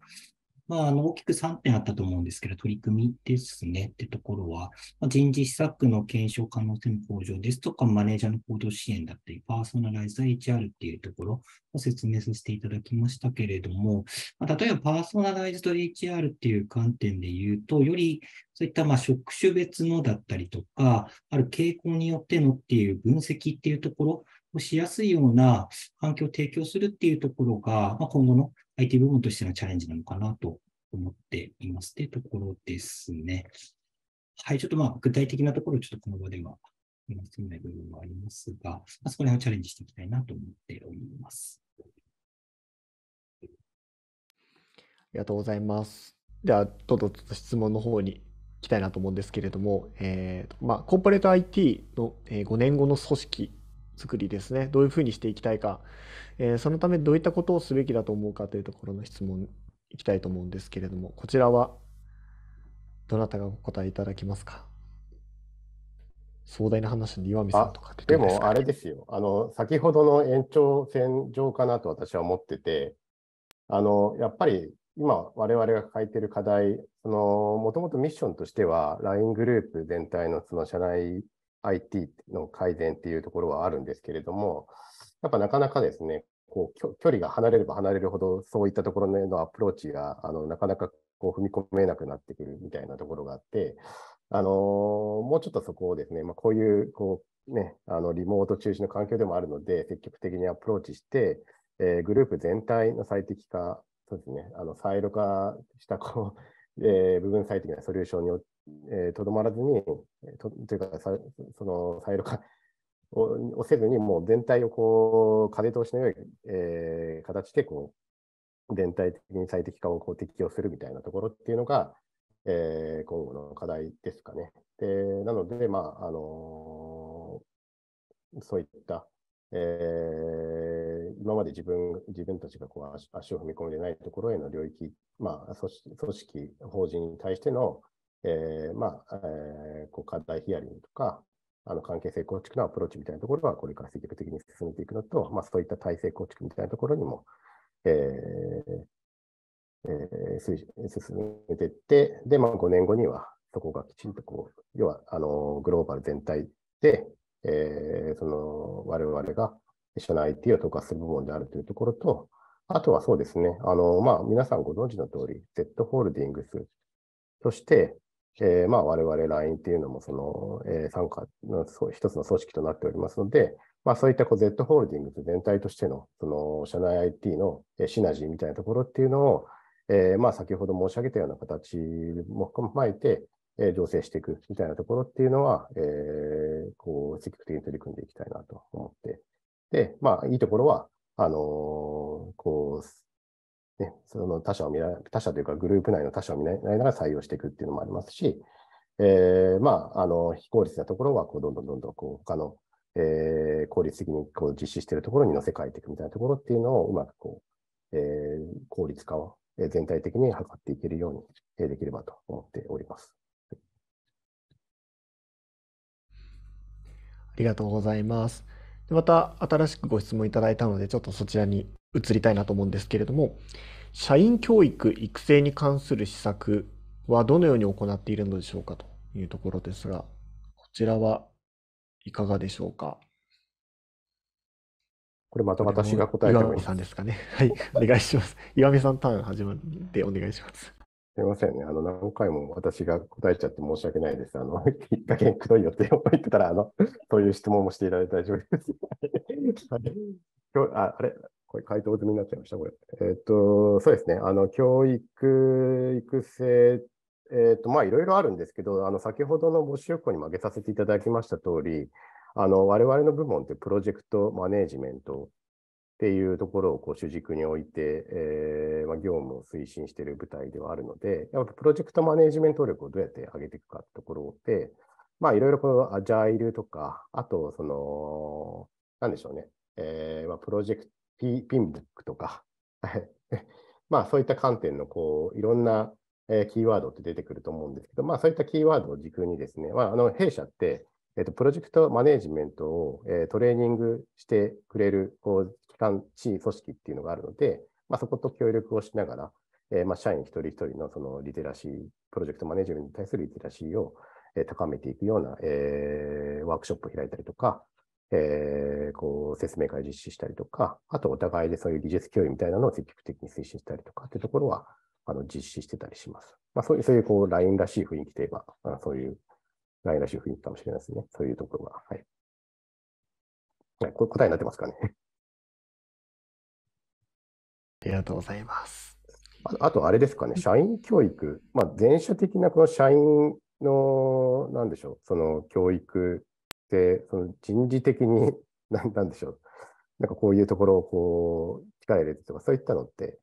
まあ、あの大きく3点あったと思うんですけど、取り組みですねってところは、まあ、人事施策の検証可能性の向上ですとか、マネージャーの行動支援だったり、パーソナライズ HR っていうところを説明させていただきましたけれども、まあ、例えばパーソナライズと HR っていう観点で言うと、よりそういったまあ職種別のだったりとか、ある傾向によってのっていう分析っていうところをしやすいような環境を提供するっていうところが、まあ、今後の IT 部門としてのチャレンジなのかなと思っていますっていうところですね。はい、ちょっとまあ具体的なところをちょっとこの場では話してない部分もありますが、まあ、そこら辺をチャレンジしていきたいなと思っております。ありがとうございます。では、どんどん質問の方に行きたいなと思うんですけれども、えーまあ、コーポレート IT の5年後の組織作りですねどういうふうにしていきたいか、えー、そのためどういったことをすべきだと思うかというところの質問いきたいと思うんですけれどもこちらはどなたがお答えいただきますか壮大な話で岩見さんとかでもあれですよあの先ほどの延長線上かなと私は思っててあのやっぱり今我々が抱えている課題もともとミッションとしては LINE グループ全体のその社内 IT の改善っていうところはあるんですけれども、やっぱなかなかですね、こう距離が離れれば離れるほど、そういったところへのアプローチがあのなかなかこう踏み込めなくなってくるみたいなところがあって、あのー、もうちょっとそこをですね、まあ、こういうこう、ね、あのリモート中心の環境でもあるので、積極的にアプローチして、えー、グループ全体の最適化、そうですね、あのサイロ化したこう、えー、部分最適なソリューションにえー、とどまらずに、とというかさ、そのサイロ化 ををせずに、もう全体をこう、風通しの良い、えー、形でこう、全体的に最適化をこう適用するみたいなところっていうのが、えー、今後の課題ですかね。でなので、まああのー、そういった、えー、今まで自分自分たちがこう足を踏み込んでないところへの領域、まあ、組織、法人に対しての、えー、まあ、えー、こう課題ヒアリングとか、あの関係性構築のアプローチみたいなところは、これから積極的に進めていくのと、まあ、そういった体制構築みたいなところにも、えーえー、進めていって、で、まあ、5年後には、そこがきちんとこう、要は、あの、グローバル全体で、えー、その、我々が一緒の IT を統括する部門であるというところと、あとはそうですね、あの、まあ、皆さんご存知の通り、Z ホールディングスとして、えー、まあ、我々 LINE っていうのも、その、えー、参加の一つの組織となっておりますので、まあ、そういったこう Z ホールディングス全体としての、その、社内 IT のシナジーみたいなところっていうのを、えー、まあ、先ほど申し上げたような形も踏まえて、えー、醸成していくみたいなところっていうのは、えー、こう、積極的に取り組んでいきたいなと思って。で、まあ、いいところは、あのこう、ね、その他社を見ら他社というかグループ内の他者を見られながら採用していくっていうのもありますし、えー、まあ、あの、非効率なところは、こう、どんどんどんどん、こう、他の、えー、効率的にこう実施しているところに乗せ替えていくみたいなところっていうのを、うまくこう、えー、効率化をえ全体的に図っていけるようにえできればと思っております。ありがとうございます。また新しくご質問いただいたので、ちょっとそちらに移りたいなと思うんですけれども、社員教育育成に関する施策はどのように行っているのでしょうかというところですが、こちらはいかがでしょうか。これまた私が答えてもいいですか。岩見さんですかね。はい、お願いします。岩見さんターン始まってお願いします。すみませんね。あの、何回も私が答えちゃって申し訳ないです。あの、一加減くどいよって言ってたら、あの、そういう質問もしていただいて大丈夫です。はい、今日ああれ、これ回答済みになっちゃいました、これ。えっ、と、そうですね。あの、教育、育成、えっ、と、まいろいろあるんですけど、あの、先ほどの募集項にも挙げさせていただきました通り、あの、我々の部門ってプロジェクトマネジメントっていうところをこう主軸に置いて、えー、ま業務を推進している部隊ではあるので、やっぱプロジェクトマネジメント力をどうやって上げていくかってところで、まあ、いろいろこのアジャイルとか、あと、その、なんでしょうね、えーまプロジェクト、ピピンブックとか まあそういった観点のこういろんな、えキーワードって出てくると思うんですけど、まあそういったキーワードを軸にですね、まあ、あの弊社って、えっと、プロジェクトマネジメントを、えトレーニングしてくれるこう機関、地組織っていうのがあるので、まあ、そこと協力をしながら、えまあ、社員一人一人のそのリテラシー、プロジェクトマネジメントに対するリテラシーを、え高めていくような、えワークショップを開いたりとか、えー、こう説明会実施したりとか、あとお互いでそういう技術共有みたいなのを積極的に推進したりとかっていうところはあの実施してたりします。まあ、そういうそういうこう LINE らしい雰囲気といえば、あそういう LINE らしい雰囲気かもしれないですね。そういうところが。はい。はい、答えになってますかね。ありがとうございます。あと、あれですかね、社員教育、まあ、前者的なこの社員の、なんでしょう、その教育、その人事的に、なんでしょう、なんかこういうところをこう力入れてとか、そういったのって、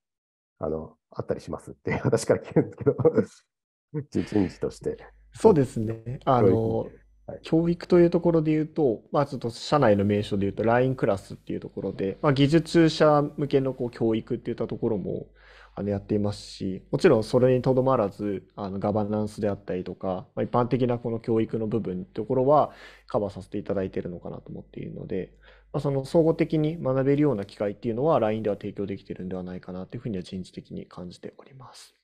あの、あったりしますって、私から聞くんですけど、人事として。そうですね。あの、はい、教育というところで言うと、まあ、ちょっと社内の名称で言うと LINE クラスっていうところで、まあ、技術者向けのこう教育っていったところも、あのやっていますし、もちろんそれにとどまらず、あのガバナンスであったりとか、まあ、一般的なこの教育の部分というところはカバーさせていただいているのかなと思っているので、まあ、その総合的に学べるような機会っていうのは LINE では提供できているんではないかなというふうには人事的に感じております。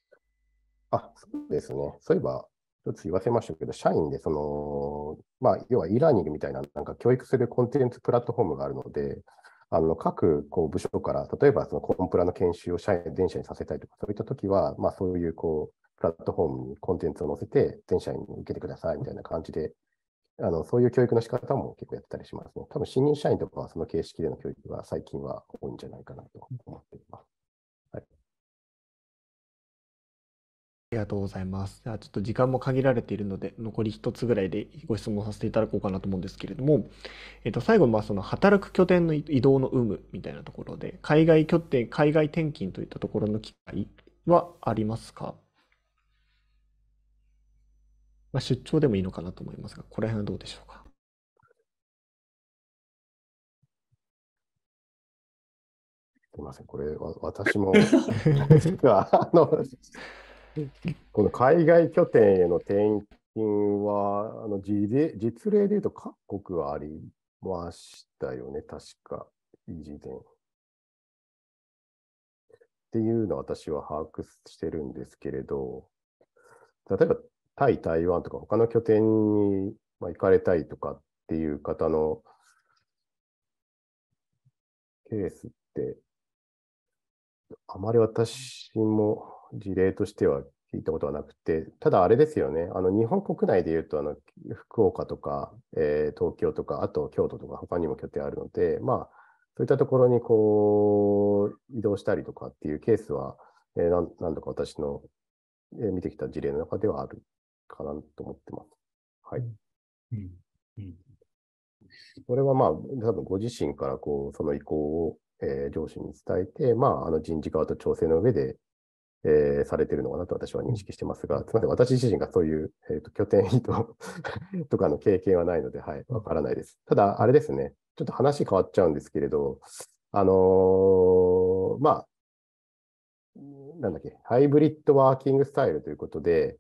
あ、そうですね。そういえば、一つ言わせましたけど、社員でその、まあ、要は e ラーニングみたいな、なんか教育するコンテンツプラットフォームがあるので、あの各こう部署から、例えばそのコンプラの研修を社員全社にさせたいとか、そういったときは、まあ、そういうこうプラットフォームにコンテンツを載せて、全社員に受けてくださいみたいな感じで、あのそういう教育の仕方も結構やってたりしますね。多分新入社員とかはその形式での教育が最近は多いんじゃないかなと思っています。りがとうございます。ではちょっと時間も限られているので、残り1つぐらいでご質問させていただこうかなと思うんですけれども、えっと、最後、まあ、その働く拠点の移動の有無みたいなところで、海外拠点、海外転勤といったところの機会はありますかまあ、出張でもいいのかなと思いますが、ここ辺はどうでしょうか。すみません、これ、私も、あの、この海外拠点への転勤は、あの事例実例でいうと各国はありましたよね、確か、以前。っていうのは私は把握してるんですけれど、例えばタイ、台湾とか他の拠点に行かれたいとかっていう方のケースって、あまり私も事例としては聞いたことはなくて、ただあれですよね、あの日本国内でいうとあの、福岡とか、えー、東京とか、あと京都とか、他にも拠点あるので、まあ、そういったところにこう移動したりとかっていうケースは、えー、何度か私の、えー、見てきた事例の中ではあるかなと思ってます。はい。うんうん、これはまあ、多分ご自身からこうその意向を、えー、上司に伝えて、まあ、あの人事側と調整の上で、えー、されてるのかなと私は認識してますが、すみません、私自身がそういう、えーと、と拠点移動 とかの経験はないので、はい、わからないです。ただ、あれですね、ちょっと話変わっちゃうんですけれど、あのー、まあ、なんだっけ、ハイブリッドワーキングスタイルということで、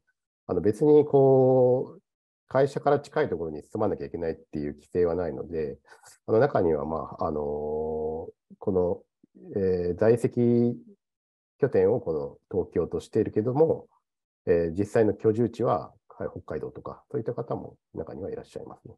あの別にこう、会社から近いところに住まなきゃいけないっていう規制はないので、あの中には、まあ、あのー、この、えー、在籍拠点をこの東京としているけども、えー、実際の居住地は、はい、北海道とか、そういった方も中にはいらっしゃいますね。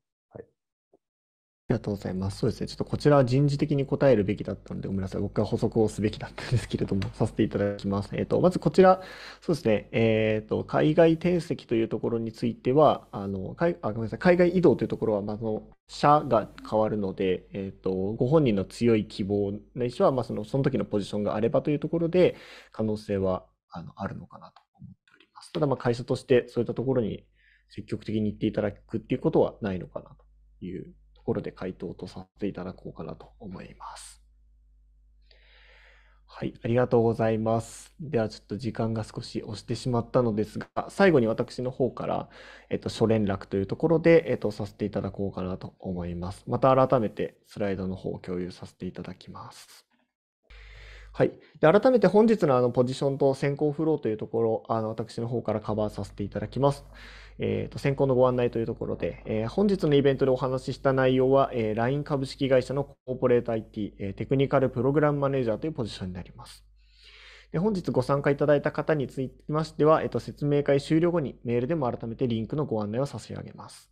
りがとうございます。そうですね。ちょっとこちらは人事的に答えるべきだったので、ごめんなさい。僕が補足をすべきだったんですけれども、させていただきます。えっ、ー、と、まずこちら、そうですね。えっ、ー、と、海外転籍というところについては、あの、あごめんなさい。海外移動というところは、まあ、その、社が変わるので、えっ、ー、と、ご本人の強い希望、ないしは、まあ、その、その時のポジションがあればというところで、可能性は、あの、あるのかなと思っております。ただ、まあ、会社として、そういったところに積極的に行っていただくっていうことはないのかなというころで回答とさせていただこうかなと思います。はい、ありがとうございます。ではちょっと時間が少し押してしまったのですが、最後に私の方から、えっと、初連絡というところで、えっと、させていただこうかなと思います。また改めてスライドの方を共有させていただきます。はい。で、改めて本日のあのポジションと先行フローというところ、あの私の方からカバーさせていただきます。えっ、ー、と、先行のご案内というところで、えー、本日のイベントでお話しした内容は、えー、LINE 株式会社のコーポレート IT、えテクニカルプログラムマネージャーというポジションになります。で本日ご参加いただいた方につきましては、えっと、説明会終了後にメールでも改めてリンクのご案内を差し上げます。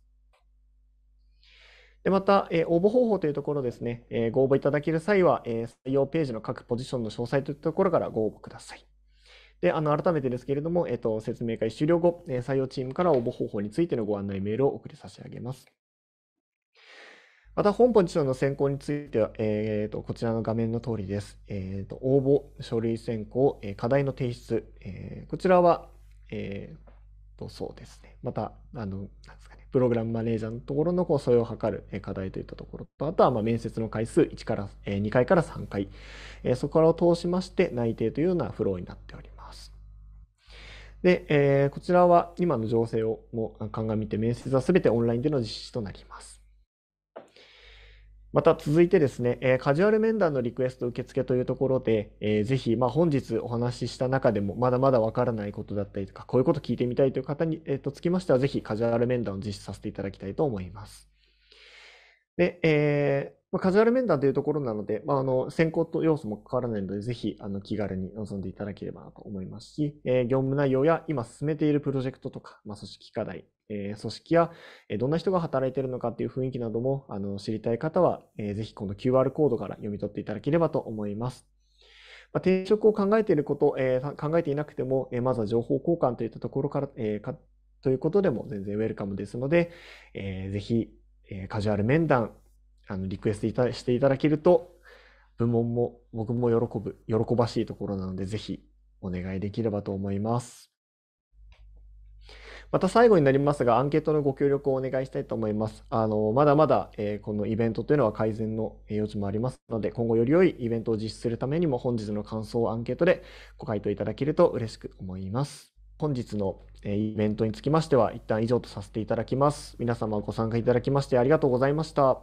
でまた、え応募方法というところですね、えご応募いただける際は、え採用ページの各ポジションの詳細というところからご応募ください。であの改めてですけれども、えっと、説明会終了後、え採用チームから応募方法についてのご案内メールを送り差し上げます。また、本ポジションの選考については、えー、とこちらの画面の通りです。えー、と応募、書類選考、え課題の提出、えこちらは、えー、とそうですね、またあのプログラムマネージャーのところのこう素養を図る課題といったところと、あとはま面接の回数1から、2回から3回、そこからを通しまして内定というようなフローになっております。で、えこちらは今の情勢をも鑑みて面接は全てオンラインでの実施となります。また続いてですね、えカジュアル面談のリクエスト受付というところで、えー、ぜひ、まあ、本日お話しした中でもまだまだわからないことだったりとか、こういうこと聞いてみたいという方に、えー、とつきましては、ぜひカジュアル面談を実施させていただきたいと思います。で、えー、まあ、カジュアル面談というところなので、まあ、あの選考と要素も関わらないので、ぜひあの気軽に臨んでいただければなと思いますし、えー、業務内容や今進めているプロジェクトとか、まあ、組織課題、えー、組織や、えどんな人が働いているのかっていう雰囲気などもあの知りたい方は、えー、ぜひこの QR コードから読み取っていただければと思います。まあ、転職を考えていること、えー、考えていなくても、えまずは情報交換といったところから、えかということでも全然ウェルカムですので、えー、ぜひ、えカジュアル面談、あのリクエストいたしていただけると、部門も僕も喜ぶ、喜ばしいところなので、ぜひお願いできればと思います。また最後になりますが、アンケートのご協力をお願いしたいと思います。あの、まだまだ、えー、このイベントというのは改善の余地もありますので、今後より良いイベントを実施するためにも、本日の感想をアンケートでご回答いただけると嬉しく思います。本日のイベントにつきましては、一旦以上とさせていただきます。皆様ご参加いただきましてありがとうございました。